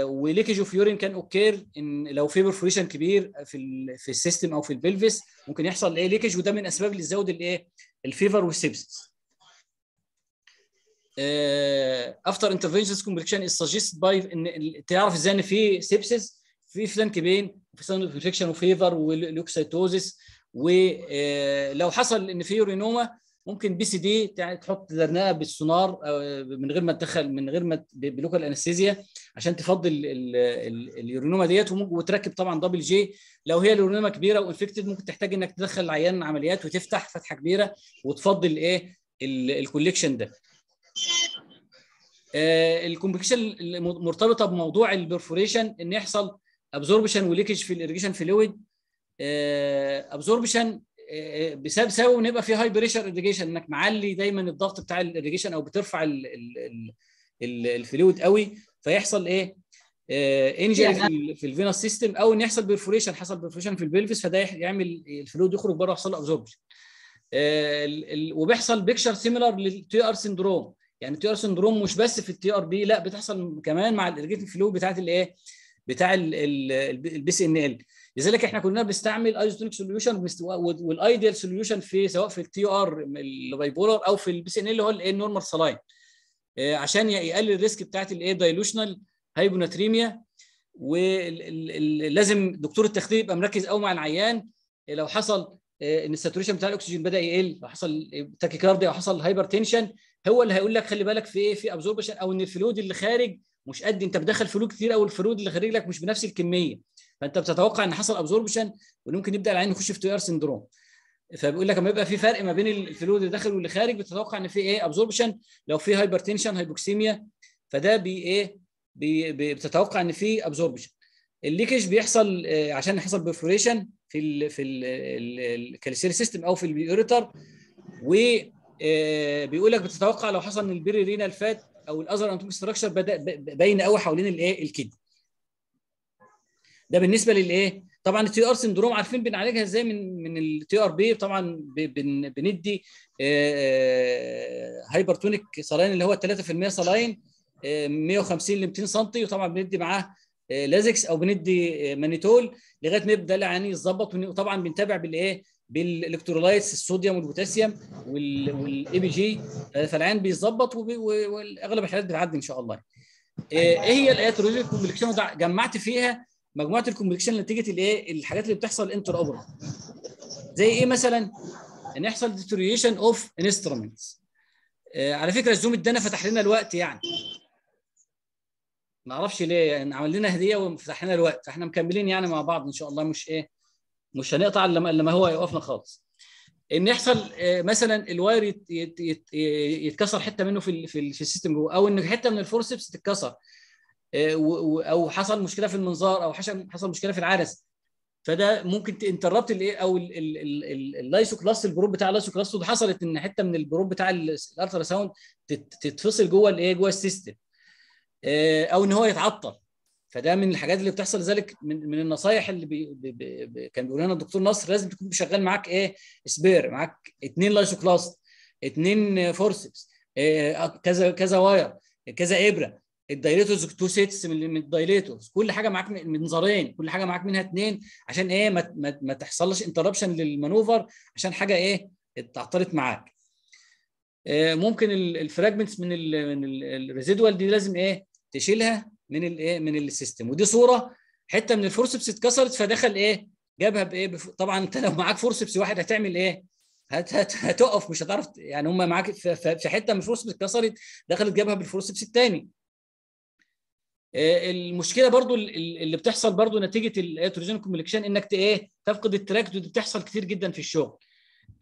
وليكج اوف يورين كان اوكير ان لو في برفوريشن كبير في في السيستم او في البلفس ممكن يحصل ايه ليكج وده من اسباب اللي تزود الايه الفيفر والسيبسس افتر انترفينشنز كومبليكيشن از سجست باي ان تعرف ازاي ان في سيبسس في فلانكبين في سن انفكشن وفيفر ولوكسيتوزيس ولو حصل ان في يورينوما ممكن بي سي دي تحط زرنقه بالسونار من غير ما تدخل من غير ما بلوكال انستيزيا عشان تفضي اليورينوما ديت وتركب طبعا دبل جي لو هي اليورينوما كبيره وانفكتد ممكن تحتاج انك تدخل العيان عمليات وتفتح فتحه كبيره وتفضي الايه الكوليكشن ده آه، الكومبليكيشن مرتبطه بموضوع البرفوريشن ان يحصل ابزوربشن وليكج في الاريجيشن فلويد ابزوربشن بسبب سبب يبقى في هاي بريشر اريجيشن انك معلي دايما الضغط بتاع الاريجيشن او بترفع الفلويد قوي فيحصل ايه انجري آه، في, في الفينس سيستم او ان يحصل برفوريشن حصل برفوريشن في البلفس فده يعمل الفلويد يخرج بره يحصل له ابزوربشن وبيحصل بيكشر سيميلر للتي ار سندروم يعني التي ار سندروم مش بس في التي ار بي لا بتحصل كمان مع الاريجيتنج فلو بتاعت الايه بتاع البي سي ان ال لذلك احنا كنا بنستعمل ايزوتونيك سوليوشن والايديال سوليوشن في سواء في التي ار البايبولر او في البي سي ان اللي هو الايه نورمال سلاين عشان يقلل الريسك بتاعت الايه دايلوشنال هايبوناتريميا ولازم دكتور التخدير يبقى مركز قوي مع العيان آه، لو حصل آه، ان الساتوريشن بتاع الاكسجين بدا يقل لو حصل آه، تاكيكارديا او حصل هايبرتنشن هو اللي هيقول لك خلي بالك في ايه في ابزوربشن او ان الفلود اللي خارج مش قد انت بدخل فلود كتير او الفلود اللي خارج لك مش بنفس الكميه فانت بتتوقع ان حصل ابزوربشن وممكن يبدا العين يخش في توير سندروم فبيقول لك لما يبقى في فرق ما بين الفلويد اللي داخل واللي خارج بتتوقع ان في ايه ابزوربشن لو في هايبرتنشن هايبوكسيميا فده بي ايه بي بتتوقع ان في ابزوربشن الليكج بيحصل آه، عشان يحصل بيرفوريشن في الـ في الكالسيري سيستم او في البيوريتر و آه، بيقول لك بتتوقع لو حصل ان البيري رينال فات او الاذر اناتوميك ستراكشر بدا باين قوي حوالين الايه الكدني ده بالنسبه للايه طبعا التي ار سندروم عارفين بنعالجها ازاي من من التي ار بي طبعا بندي هايبرتونيك آه، آه، صلاين اللي هو 3% صلاين 150 ل 200 سم وطبعا بندي معاه لازكس آه، او بندي مانيتول لغايه ما يبدا العيان يتظبط وطبعا بنتابع بالايه بالالكترولايتس الصوديوم والبوتاسيوم والاي بي جي فالعين بيتظبط واغلب الحالات بتعدي ان شاء الله. ايه هي الايات الريزك جمعت فيها مجموعه الكومبليكيشن نتيجه الايه الحاجات اللي بتحصل انتر اوفر زي ايه مثلا ان يحصل ديتوريشن اوف انسترومنتس على فكره الزوم ادانا فتح لنا الوقت يعني ما اعرفش ليه يعني عمل لنا هديه وفتح لنا الوقت فاحنا مكملين يعني مع بعض ان شاء الله مش ايه مش هنقطع الا لما هو يوقفنا خالص ان يحصل آه، مثلا الواير يتكسر حته منه في في السيستم جوه او ان حته من الفورسبس تتكسر آه، او حصل مشكله في المنظار او حصل مشكله في العرس فده ممكن انتربت الايه او اللايسو كلاس البروب بتاع اللايسو كلاس حصلت ان حته من البروب بتاع الالترا ساوند تتفصل جوه الايه جوه السيستم آه، او ان هو يتعطل فده من الحاجات اللي بتحصل لذلك من من النصايح اللي بي بي بي كان بيقول لنا الدكتور نصر لازم تكون شغال معاك ايه سبير معاك اثنين لايسو كلاس اثنين فورسبس آه، كذا كذا واير كذا ابره الدايليتورز تو سيتس من الدايليتورز كل حاجه معاك منظارين كل حاجه معاك منها اثنين عشان ايه ما, ما, ما تحصلش انتربشن للمانوفر عشان حاجه ايه اتعطلت معاك آه، ممكن الفراجمنتس من الـ من الريزيدوال دي لازم ايه تشيلها من الايه من السيستم ودي صوره حته من الفورسبس اتكسرت فدخل ايه جابها بايه بف... طبعا انت لو معاك فورسبس واحد هتعمل ايه هت هت هتقف مش هتعرف يعني هم معاك في حته من الفورسبس اتكسرت دخلت جابها بالفورسبس الثاني آه، المشكله برضو اللي بتحصل برضو نتيجه الاتروجين آه، كوميليكشن انك ايه تفقد التراكت ودي بتحصل كتير جدا في الشغل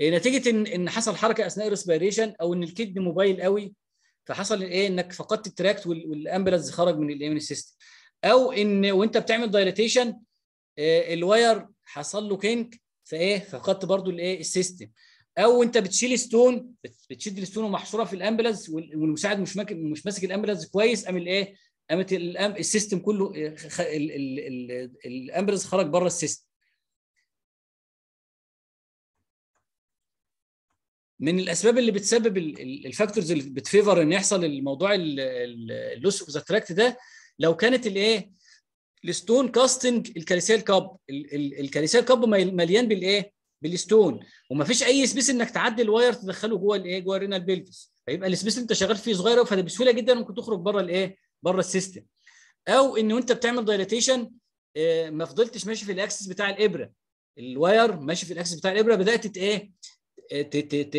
آه، نتيجه ان ان حصل حركه اثناء الريسبيريشن او ان الكيد موبايل قوي فحصل ايه انك فقدت التراكت والامبلانس خرج من الايمن سيستم او ان وانت بتعمل دايليتيشن الواير حصل له كينك فايه فقدت برضو الايه السيستم او انت بتشيل ستون بتشيل الستون ومحصوره في الامبلانس والمساعد مش مش ماسك الامبلانس كويس قام الايه قامت السيستم كله آه، الامبرز خرج بره السيستم من الاسباب اللي بتسبب الفاكتورز اللي بتفيفر ان يحصل الموضوع اللوس اوف ذا تراكت ده لو كانت الايه الستون كاستنج الكاليسيال كاب الكاليسيال كاب مليان بالايه بالستون ومفيش اي سبيس انك تعدي الواير تدخله جوه الايه جوه الرينال بيلفس فيبقى السبيس اللي انت شغال فيه صغير قوي فده بسهوله جدا ممكن تخرج بره الايه بره السيستم او ان انت بتعمل دايليتيشن آه، ما فضلتش ماشي في الاكسس بتاع الابره الواير ماشي في الاكسس بتاع الابره بدات ايه آه،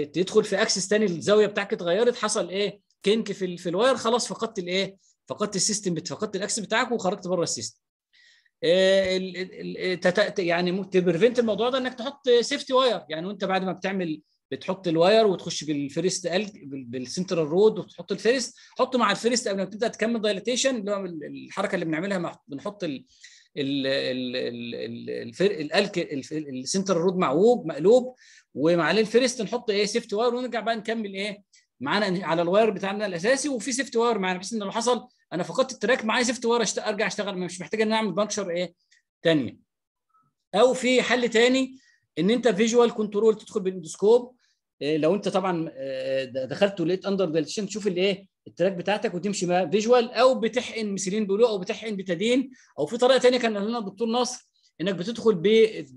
تدخل في اكسس ثاني الزاويه بتاعك اتغيرت حصل ايه كينك في في الواير خلاص فقدت الايه فقدت السيستم فقدت الاكسس بتاعك وخرجت بره السيستم آه، يعني تبريفنت الموضوع ده انك تحط سيفتي واير يعني وانت بعد ما بتعمل بتحط الواير وتخش بالفيرست الج بالسنترال رود وتحط الفيرست حطه مع الفيرست قبل ما تبدا تكمل دايليتيشن اللي هو الحركه اللي بنعملها بنحط ال ال ال السنتر رود معوج مقلوب ومعليه الفيرست نحط ايه سيفت واير ونرجع بقى نكمل ايه معانا على الواير بتاعنا الاساسي وفي سيفت واير معانا بحيث ان لو حصل انا فقدت التراك معايا سيفت واير ارجع اشتغل مش محتاج ان اعمل بنشر ايه ثانيه او في حل ثاني ان انت فيجوال كنترول تدخل بالاندوسكوب آه، لو انت طبعا آه، دخلت ولقيت اندر دايليشن تشوف الايه التراك بتاعتك وتمشي بقى فيجوال او بتحقن مثيلين بلو او بتحقن بتادين او في طريقه ثانيه كان لنا الدكتور نصر انك بتدخل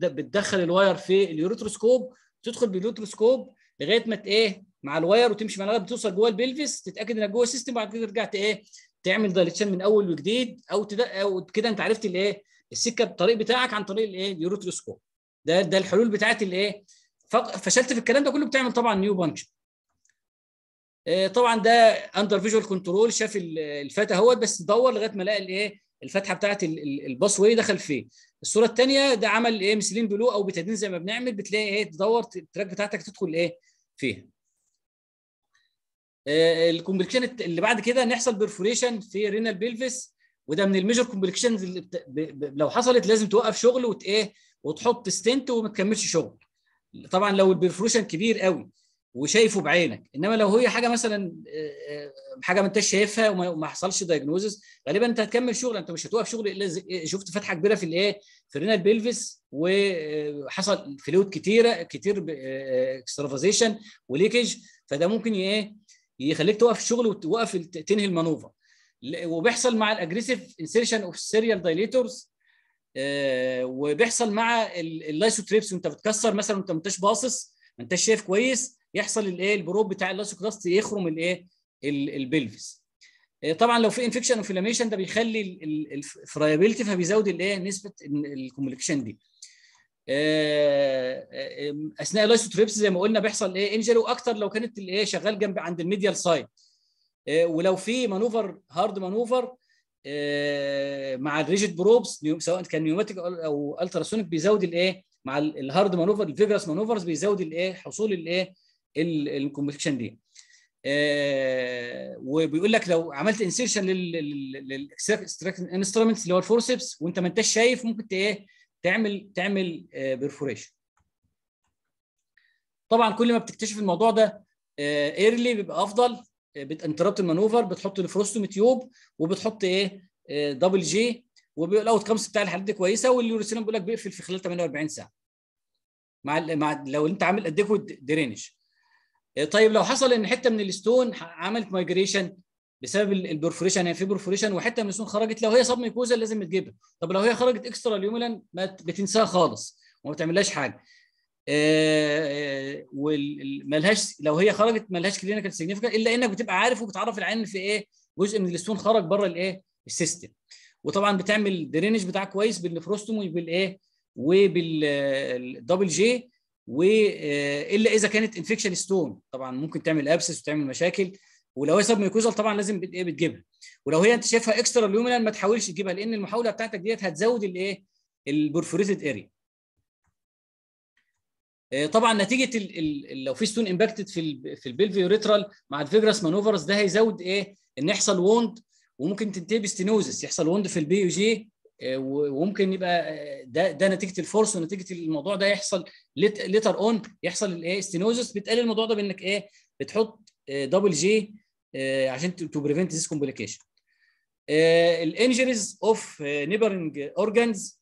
بتدخل الواير في اليوروتروسكوب تدخل باليوتروسكوب لغايه ما ايه مع الواير وتمشي مع الواير بتوصل جوه البلفس تتاكد انك جوه السيستم وبعد كده ترجع ايه تعمل دايليتشن من اول وجديد او او كده انت عرفت الايه السكه الطريق بتاعك عن طريق الايه اليوروتروسكوب ده ده الحلول بتاعت الايه فشلت في الكلام ده كله بتعمل طبعا نيو بانش آه، طبعا ده اندر فيجوال كنترول شاف الفتى اهوت بس دور لغايه ما لقى الايه الفتحه بتاعه الباس واي دخل فيه الصوره الثانيه ده عمل ايه مسلين بلو او بتادين زي ما بنعمل بتلاقي ايه تدور التراك بتاعتك تدخل ايه فيها آه، الكومبليكيشن اللي بعد كده نحصل بيرفوريشن في رينال بيلفيس وده من الميجر كومبليكيشنز لو حصلت لازم توقف شغل وايه وتحط ستنت وما تكملش شغل طبعا لو البرفروشن كبير قوي وشايفه بعينك انما لو هي حاجه مثلا آه، آه، حاجه ما انتش شايفها وما حصلش دايجنوزس غالبا انت هتكمل شغل انت مش هتوقف شغل الا شفت فتحه كبيره في الايه في رينال بيلفيس وحصل آه، فلويد كتيره كتير اكسترافازيشن وليكج فده ممكن ايه يخليك توقف الشغل وتوقف تنهي المانوفر وبيحصل مع الاجريسيف انسيرشن اوف سيريال دايليتورز آه، وبيحصل مع اللايسوتريبس وانت بتكسر مثلا وانت ما انتش باصص ما انتش شايف كويس يحصل الايه البروب بتاع اللايسوكلاست يخرم الايه البلفس آه، طبعا لو في انفكشن وفلاميشن ده بيخلي الفرايابيلتي فبيزود الايه نسبه الكوميلكشن دي آه، اثناء اللايسوتريبس زي ما قلنا بيحصل ايه انجري واكتر لو كانت الايه شغال جنب عند الميديال سايد ولو في مانوفر هارد مانوفر آه، مع الريجيت بروبس سواء كان نيوماتيك او التراسونيك بيزود الايه مع الهارد مانوفر الفيجرس مانوفرز بيزود الايه حصول الايه الكومبليكشن دي آه، وبيقول لك لو عملت انسيرشن للاكستراكشن انسترومنتس اللي هو الفورسبس وانت ما انتش شايف ممكن ايه تعمل تعمل بيرفوريشن آه، طبعا كل ما بتكتشف الموضوع ده ايرلي بيبقى افضل بتانتربت المانوفر بتحط الفروستوم تيوب وبتحط ايه دبل جي والاوت كامس بتاع الحالات دي كويسه واليوريثينم بيقول لك بيقفل في خلال 48 ساعه مع مع لو انت عامل اديكويت درينج آه، طيب لو حصل ان حته من الستون عملت مايجريشن بسبب البرفوريشن يعني في برفوريشن وحته من الستون خرجت لو هي صب ميكوزا لازم تجيبها طب لو هي خرجت اكسترا اليوميلان ما بتنساها خالص وما بتعملهاش حاجه آه، آه، وملهاش لو هي خرجت ملهاش كلينيكال سيجنفيكانت الا انك بتبقى عارف وبتعرف العين في ايه جزء من الاستون خرج بره الايه السيستم وطبعا بتعمل درينج بتاعك كويس بالنفروستوم وبالايه وبالدبل جي و آه، الا اذا كانت انفكشن ستون طبعا ممكن تعمل ابسس وتعمل مشاكل ولو هي سب ميكوزال طبعا لازم ايه بتجيبها ولو هي انت شايفها اكسترا لومينال ما تحاولش تجيبها لان المحاوله بتاعتك ديت هتزود الايه البرفوريتد اريا آه، طبعا نتيجه الـ الـ لو في ستون امباكتد في الـ في البلفي ريترال مع الفيجرس مانوفرز ده هيزود ايه ان يحصل ووند وممكن تنتهي بستينوزس يحصل ووند في البي يو جي وممكن يبقى آه، ده ده نتيجه الفورس ونتيجه الموضوع ده يحصل ليتر اون يحصل الايه ستينوزس بتقلل الموضوع ده بانك ايه بتحط دبل آه، جي عشان تو بريفنت ذيس كومبليكيشن الانجريز اوف نيبرنج اورجانز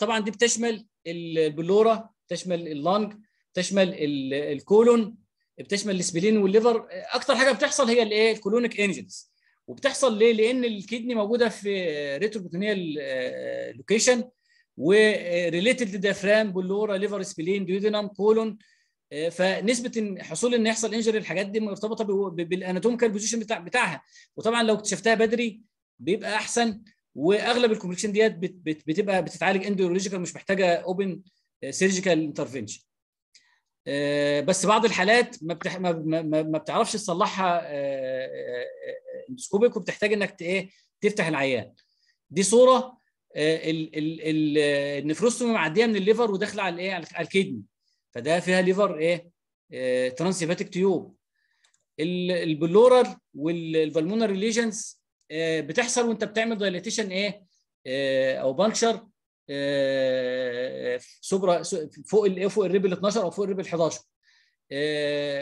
طبعا دي بتشمل البلوره بتشمل اللنج بتشمل الكولون بتشمل السبلين والليفر اكتر حاجه بتحصل هي الايه الكولونيك انجنز وبتحصل ليه لان الكدني موجوده في ريتروبيتونيال آه، لوكيشن وريليتد للدافرام بلورا ليفر سبلين ديودينام كولون آه، فنسبه حصول ان يحصل انجري الحاجات دي مرتبطه بالاناتوميكال بوزيشن بتاع بتاعها وطبعا لو اكتشفتها بدري بيبقى احسن واغلب الكومبليكيشن ديت بتبقى بتتعالج اندورولوجيكال مش محتاجه اوبن سيرجيكال انترفنشن بس بعض الحالات ما بتح... ما, ما, ما بتعرفش تصلحها اندوسكوبيك آه، آه، آه، وبتحتاج انك ايه تفتح العيان دي صوره النفروستوم معديه من الليفر وداخله على الايه على الكيدني فده فيها ليفر ايه ترانسيباتيك تيوب البلورال والبلمونر ليجنز آه، بتحصل وانت بتعمل دايليتيشن ايه آه، او بانكشر آه، سوبرا فوق الايه فوق الريبل 12 او فوق الريبل 11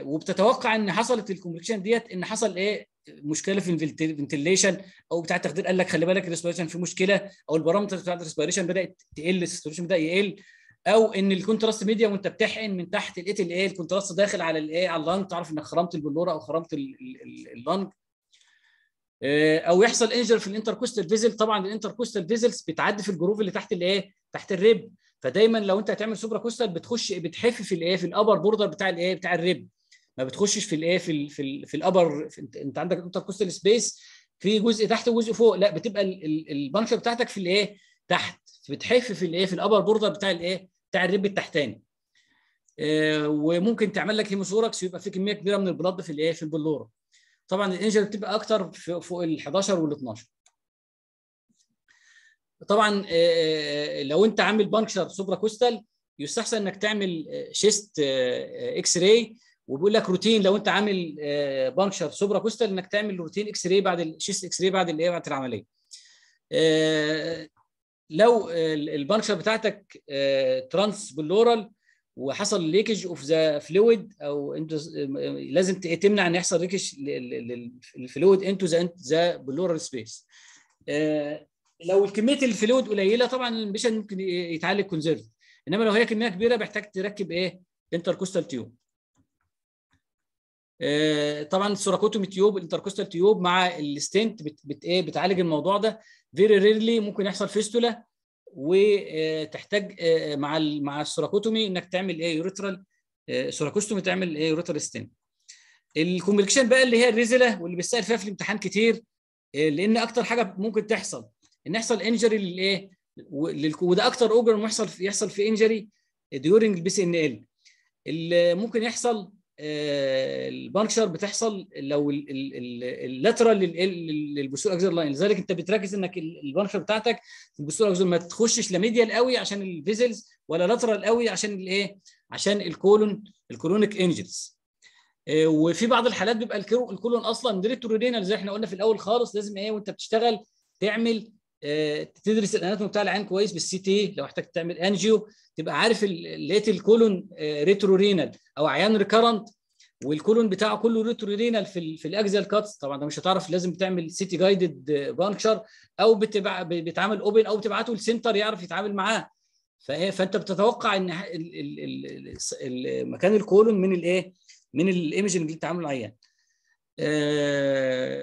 وبتتوقع ان حصلت الكومبليكشن ديت ان حصل ايه مشكله في الفنتليشن او بتاع التخدير قال لك خلي بالك الريسبيريشن في مشكله او البارامتر بتاع الريسبيريشن بدات تقل الريسبيريشن بدا يقل او ان الكونتراست ميديا وانت بتحقن من تحت لقيت الايه الكونتراست داخل على الايه على اللنج تعرف انك خرمت البلوره او خرمت اللنج آه، او يحصل انجر في الانتركوستال فيزل طبعا الانتركوستال فيزلز بتعدي في الجروف اللي تحت الايه تحت الريب فدايما لو انت هتعمل سوبرا كوستال بتخش بتحف في الايه في الابر بوردر بتاع الايه بتاع الريب ما بتخشش في الايه في الـ في, الـ في الابر انت عندك انتركوستال سبيس في جزء تحت وجزء فوق لا بتبقى البنشر بتاعتك في الايه تحت بتحف في الايه في الابر بوردر بتاع الايه بتاع الريب التحتاني آه، وممكن تعمل لك هيموثوركس ويبقى في كميه كبيره من البلاد في الايه في البلوره طبعا الانجل بتبقى اكتر فوق ال 11 وال 12 طبعا آه، آه، لو انت عامل بانكشر سوبرا كوستال يستحسن انك تعمل آه، شيست اكس راي وبيقول لك روتين لو انت عامل بانكشر سوبرا كوستال انك تعمل روتين اكس راي بعد الشيست اكس راي بعد الايه بعد العمليه لو البانكشر بتاعتك ترانس بلورال وحصل ليكج اوف ذا فلويد او آه، آه، لازم تمنع ان يحصل ليكج للفلويد انتو ذا ذا بلورال سبيس لو كميه الفلويد قليله طبعا الامبيشن ممكن يتعالج كونزرف انما لو هي كميه كبيره بيحتاج تركب ايه انتركوستال آه، تيوب طبعا السوراكوتومي تيوب الانتركوستال تيوب مع الستنت بت ايه بتعالج الموضوع ده فيري ريرلي ممكن يحصل فيستولا وتحتاج آه، مع مع السوراكوتومي انك تعمل ايه يوريترال سوراكوستومي آه، تعمل ايه يوريترال ستين الكومبليكيشن بقى اللي هي الريزله واللي بيسال فيها في الامتحان كتير آه، لان اكتر حاجه ممكن تحصل ان يحصل انجري للايه وده اكتر اوجر يحصل يحصل في انجري ديورنج البي سي ان ال ممكن يحصل آه، البنكشر بتحصل لو اللاترال للبستور اكزر لاين لذلك انت بتركز انك البنكشر بتاعتك في البوستور اكزر ما تخشش لا ميديال قوي عشان الفيزلز ولا لاترال قوي عشان الايه عشان الكولون الكولونيك انجلز وفي بعض الحالات بيبقى الكولون اصلا ريترو رينال زي احنا قلنا في الاول خالص لازم ايه وانت بتشتغل تعمل آه، تدرس الاناتومي بتاع العين كويس بالسي تي لو احتاجت تعمل انجيو تبقى عارف لقيت الكولون ريترو آه، رينال او عيان ريكرنت والكولون بتاعه كله ريترو رينال في في الاكزيال كاتس طبعا ده مش هتعرف لازم تعمل سيتي جايدد بانكشر او بتعمل اوبن او بتبعته لسنتر يعرف يتعامل معاه فانت بتتوقع ان مكان الكولون من الايه؟ من الايمجنج اللي عامله العيان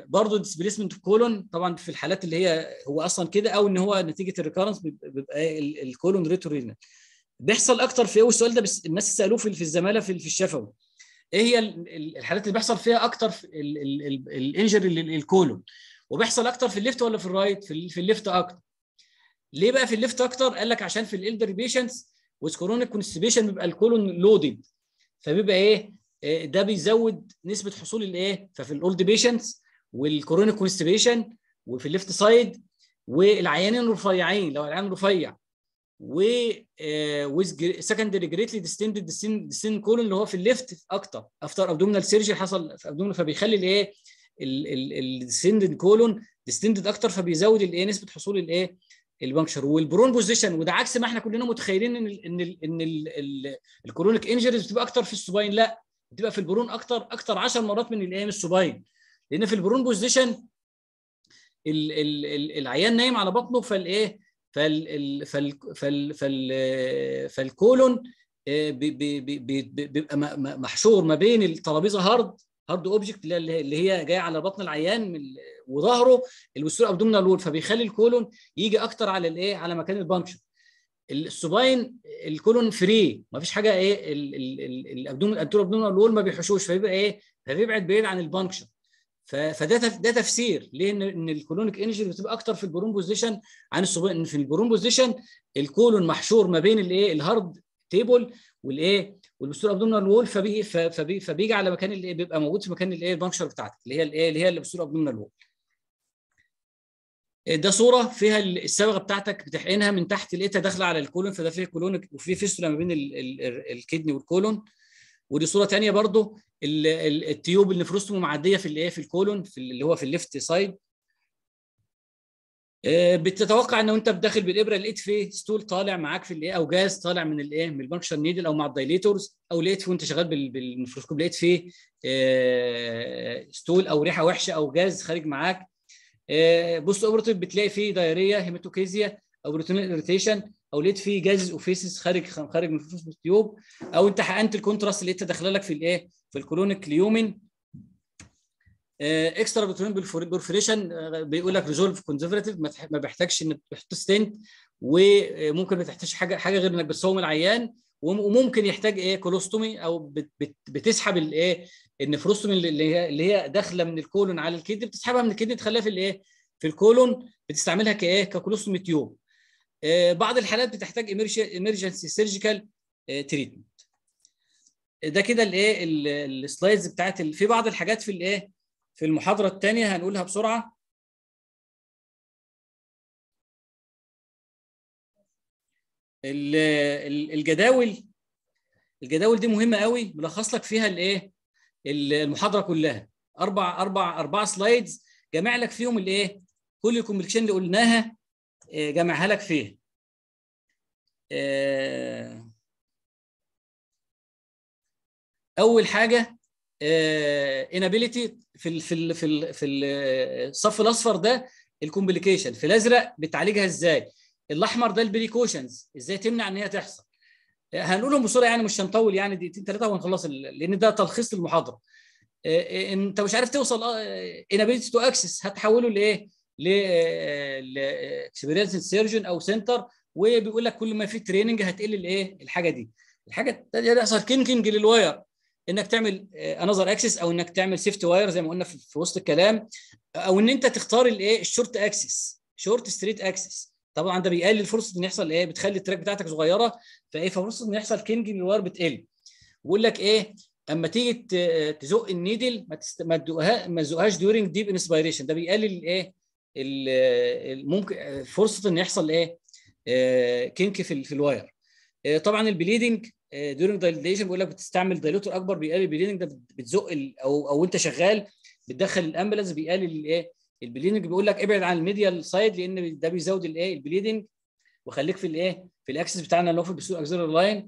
برضه ديسبيسمنت في كولون طبعا في الحالات اللي هي هو اصلا كده او ان هو نتيجه الريكارنس بيبقى الكولون ريتورينال بيحصل اكتر في ايه والسؤال ده بس الناس سالوه في الزماله في الشفوي ايه هي الحالات اللي بيحصل فيها اكتر في الانجري للكولون وبيحصل اكتر في الليفت ولا في الرايت في الليفت اكتر ليه بقى في الليفت اكتر قال لك عشان في الالدر بيشنتس وسكرونيك كونستيبيشن بيبقى الكولون لودد فبيبقى ايه آه، ده بيزود نسبه حصول الايه ففي الاولد بيشنتس والكورونيك كونستيبيشن وفي الليفت سايد والعيانين الرفيعين لو العيان رفيع و ويز سكندري جريتلي ديستندد ديستين كولون اللي هو في الليفت اكتر افتر ابدومينال سيرجي حصل في ابدومينال فبيخلي الايه الديستندد كولون ديستندد اكتر فبيزود الايه نسبه حصول الايه البنكشر والبرون بوزيشن وده عكس ما احنا كلنا متخيلين ان ان ان الكورونيك انجريز بتبقى اكتر في السباين لا بتبقى في البرون اكتر اكتر 10 مرات من الايام السباين لان في البرون بوزيشن العيان نايم على بطنه فالايه فال فال فال فال فالكولون آه، بيبقى محشور ما بين الترابيزه هارد هارد اوبجكت اللي هي جايه على بطن العيان وظهره الوستور ابدومينال وول فبيخلي الكولون يجي اكتر على الايه على مكان البانكشن السباين الكولون فري ما فيش حاجه ايه الابدوم الانتور ابدوم ما بيحشوش فبيبقى ايه فبيبعد بعيد عن البانكشن فده ده تفسير ليه ان الكولونيك انرجي بتبقى اكتر في البرون بوزيشن عن السباين في البرون بوزيشن الكولون محشور ما بين الايه الهارد تيبل والايه والبستور ابدومينال وول فبيجي فبيجي على مكان اللي إيه، بيبقى موجود في مكان الايه البانكشر بتاعتك اللي هي الايه اللي هي البستور ابدومينال وول ده صوره فيها الصبغه بتاعتك بتحقنها من تحت لقيتها داخله على الكولون فده فيه كولون وفي فيستولا ما بين الكدني والكولون ودي صوره ثانيه برضو التيوب النفروستوم معديه في الايه في الكولون في اللي هو في الليفت سايد آه، بتتوقع ان انت بداخل بالابره لقيت في ستول طالع معاك في الايه او جاز طالع من الايه من البنكشر نيدل او مع الدايليتورز او لقيت وانت شغال بالميكروسكوب لقيت فيه آه، ستول او ريحه وحشه او جاز خارج معاك آه، بوست اوبرتيف بتلاقي فيه دايريه هيماتوكيزيا او روتينال اريتيشن او لقيت فيه جاز اوفيسز خارج خارج من فصوص التيوب او انت حقنت الكونتراست اللي انت داخله لك في الايه في الكولونيك ليومين اكسترا بروتين بورفريشن بيقول لك ريزولف كونزرفاتيف ما بيحتاجش انك تحط ستنت وممكن ما تحتاجش حاجه حاجه غير انك بتصوم العيان وممكن يحتاج ايه كولوستومي او بتسحب الايه النفروستومي اللي هي اللي هي داخله من الكولون على الكدني بتسحبها من الكدني تخليها في الايه في الكولون بتستعملها كايه ككولوستومي تيوب آه، بعض الحالات بتحتاج ايمرجنسي سيرجيكال تريتمنت ده كده الايه السلايدز بتاعت في بعض الحاجات في الايه في المحاضره الثانيه هنقولها بسرعه الجداول الجداول دي مهمه قوي ملخص لك فيها الايه المحاضره كلها اربع اربع اربع سلايدز جامع لك فيهم الايه كل الكومبليكيشن اللي قلناها آه، جامعها لك فيها آه، اول حاجه انابيليتي آه، في في في في الصف الاصفر ده الكومبليكيشن في الازرق بتعالجها ازاي الاحمر ده البريكوشنز ازاي تمنع ان هي تحصل هنقولهم بسرعه يعني مش هنطول يعني دقيقتين ثلاثه ونخلص لان ده تلخيص للمحاضره آه، آه، انت مش عارف توصل انابيلتي تو اكسس هتحوله لايه؟ ل اكسبيرينس آه، سيرجن او سنتر وبيقول لك كل ما في تريننج هتقل الايه؟ الحاجه دي. الحاجه الثانيه يحصل كينكينج للواير انك تعمل انذر اكسس او انك تعمل سيفت واير زي ما قلنا في وسط الكلام او ان انت تختار الايه؟ الشورت اكسس شورت ستريت اكسس طبعا ده بيقلل فرصه ان يحصل ايه بتخلي التراك بتاعتك صغيره فايه ففرصه ان يحصل كينج للوار بتقل ويقول لك ايه اما تيجي تزق النيدل ما تست... ما تزقهاش ديورنج ديب انسبيريشن ده بيقلل الايه ممكن فرصه ان يحصل ايه آه، كينك في, في الواير آه، طبعا البليدنج ديورنج دايليشن بيقول لك بتستعمل دايلوتر اكبر بيقلل البليدنج ده بتزق او او انت شغال بتدخل الامبلانس بيقلل الايه البليدنج بيقول لك ابعد عن الميديال سايد لان ده بيزود الايه البليدنج وخليك في الايه في الاكسس بتاعنا اللي هو في البسور اكزيلر لاين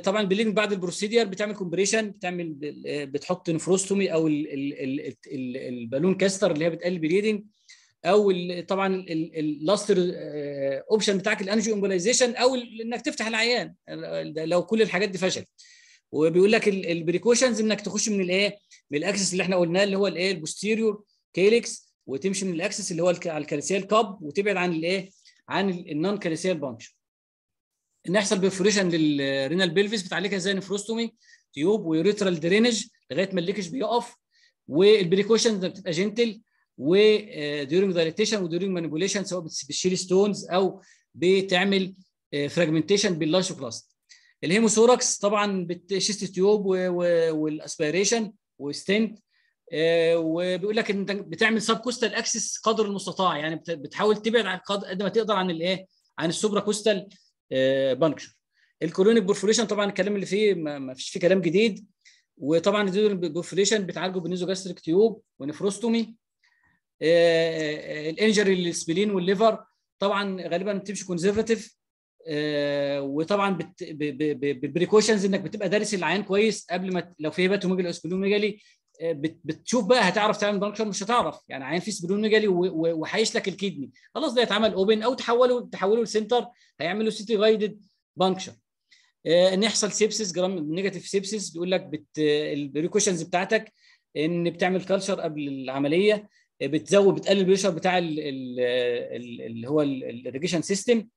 طبعا البليدنج بعد البروسيدير بتعمل كومبريشن بتعمل آه، بتحط نفروستومي او البالون كاستر اللي هي بتقلل البليدنج او طبعا اللاستر اوبشن آه، بتاعك الانجيو امبولايزيشن او انك تفتح العيان لو كل الحاجات دي فشلت وبيقول لك البريكوشنز انك تخش من الايه من الاكسس اللي احنا قلناه اللي هو الايه البوستيريور كيلكس وتمشي من الاكسس اللي هو على الكالسيال كاب وتبعد عن الايه عن النون كالسيال بانش ان يحصل برفوريشن للرينال بيلفيس بتعالجها زي نفروستومي تيوب ويوريترال درينج لغايه ما الليكش بيقف والبريكوشن بتبقى جنتل وديورنج دايلكتيشن وديورنج مانيبوليشن سواء بتشيل ستونز او بتعمل فراجمنتيشن باللانش كلاست الهيموثوركس طبعا بتشيست تيوب والاسبيريشن وستنت آه، وبيقول لك ان انت بتعمل سب كوستال اكسس قدر المستطاع يعني بتحاول تبعد عن قد ما تقدر عن الايه عن السوبرا كوستال بانكشر الكورونيك بورفوريشن طبعا الكلام اللي فيه ما فيش فيه كلام جديد وطبعا البورفوريشن بتعالجه جاستريك تيوب ونفروستومي آه، آه، الانجري للسبلين والليفر طبعا غالبا بتمشي كونزرفاتيف وطبعا بالبريكوشنز انك بتبقى دارس العيان كويس قبل ما لو في هيباتوميجالي او سبلوميجالي آه، بتشوف بقى هتعرف تعمل بنكشر مش هتعرف يعني هينفس بدون ميجالي وحيش لك الكدني خلاص ده يتعمل اوبن او تحوله تحوله لسنتر هيعملوا سيتي جايدد بنكشر ان يحصل سيبسس جرام نيجاتيف سيبسس بيقول لك بت البريكوشنز بتاعتك ان بتعمل كلشر قبل العمليه بتزود بتقلل البريشر بتاع اللي هو الريجيشن سيستم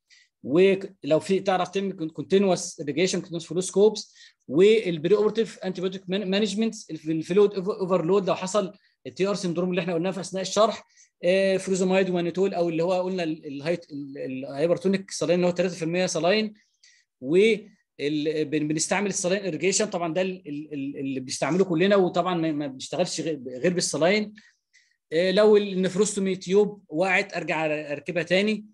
ولو في تعرف تعمل كونتينوس irrigation كونتينوس فلو سكوبس والبري اوبرتيف انتي بيوتيك مانجمنت الفلويد اوفرلود لو حصل التي ار سندروم اللي احنا قلناه في اثناء الشرح فلوزومايد آه، ومانيتول او اللي هو قلنا الهايبرتونيك سلاين اللي هو 3% سلاين و بنستعمل السلاين اريجيشن طبعا ده اللي بنستعمله كلنا وطبعا ما بيشتغلش غير بالسلاين آه، لو النفروستومي تيوب وقعت ارجع اركبها تاني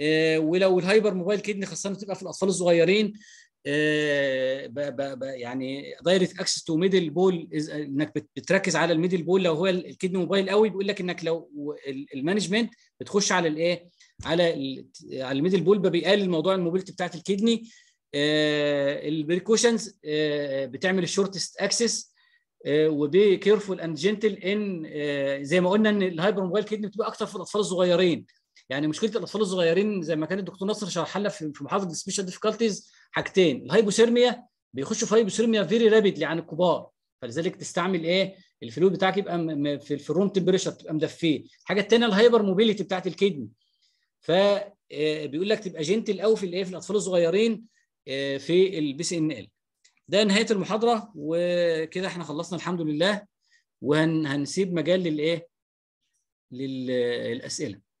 آه، ولو الهايبر موبايل كدني خاصه بتبقى في الاطفال الصغيرين آه، يعني دايركت اكسس تو ميدل بول انك بتركز على الميدل بول لو هو الكدني موبايل قوي بيقول لك انك لو المانجمنت بتخش على الايه على على الميدل بول بيقلل موضوع الموبيلتي بتاعت الكدني البريكوشنز آه، بتعمل الشورتست اكسس وبي كيرفول اند جنتل ان زي ما قلنا ان الهايبر موبايل كدني بتبقى اكتر في الاطفال الصغيرين يعني مشكله الاطفال الصغيرين زي ما كان الدكتور نصر شرح لنا في محاضره السبيشال ديفيكالتيز حاجتين الهايبوثيرميا بيخشوا في هايبوثيرميا فيري رابيد يعني الكبار فلذلك تستعمل ايه الفلويد بتاعك يبقى في الروم تمبريشر تبقى مدفيه الحاجه الثانيه الهايبر موبيليتي بتاعت الكدني ف آه، بيقول لك تبقى جنتل قوي في الايه في الاطفال الصغيرين آه، في البي سي ان ال ده نهايه المحاضره وكده احنا خلصنا الحمد لله وهنسيب مجال للايه للاسئله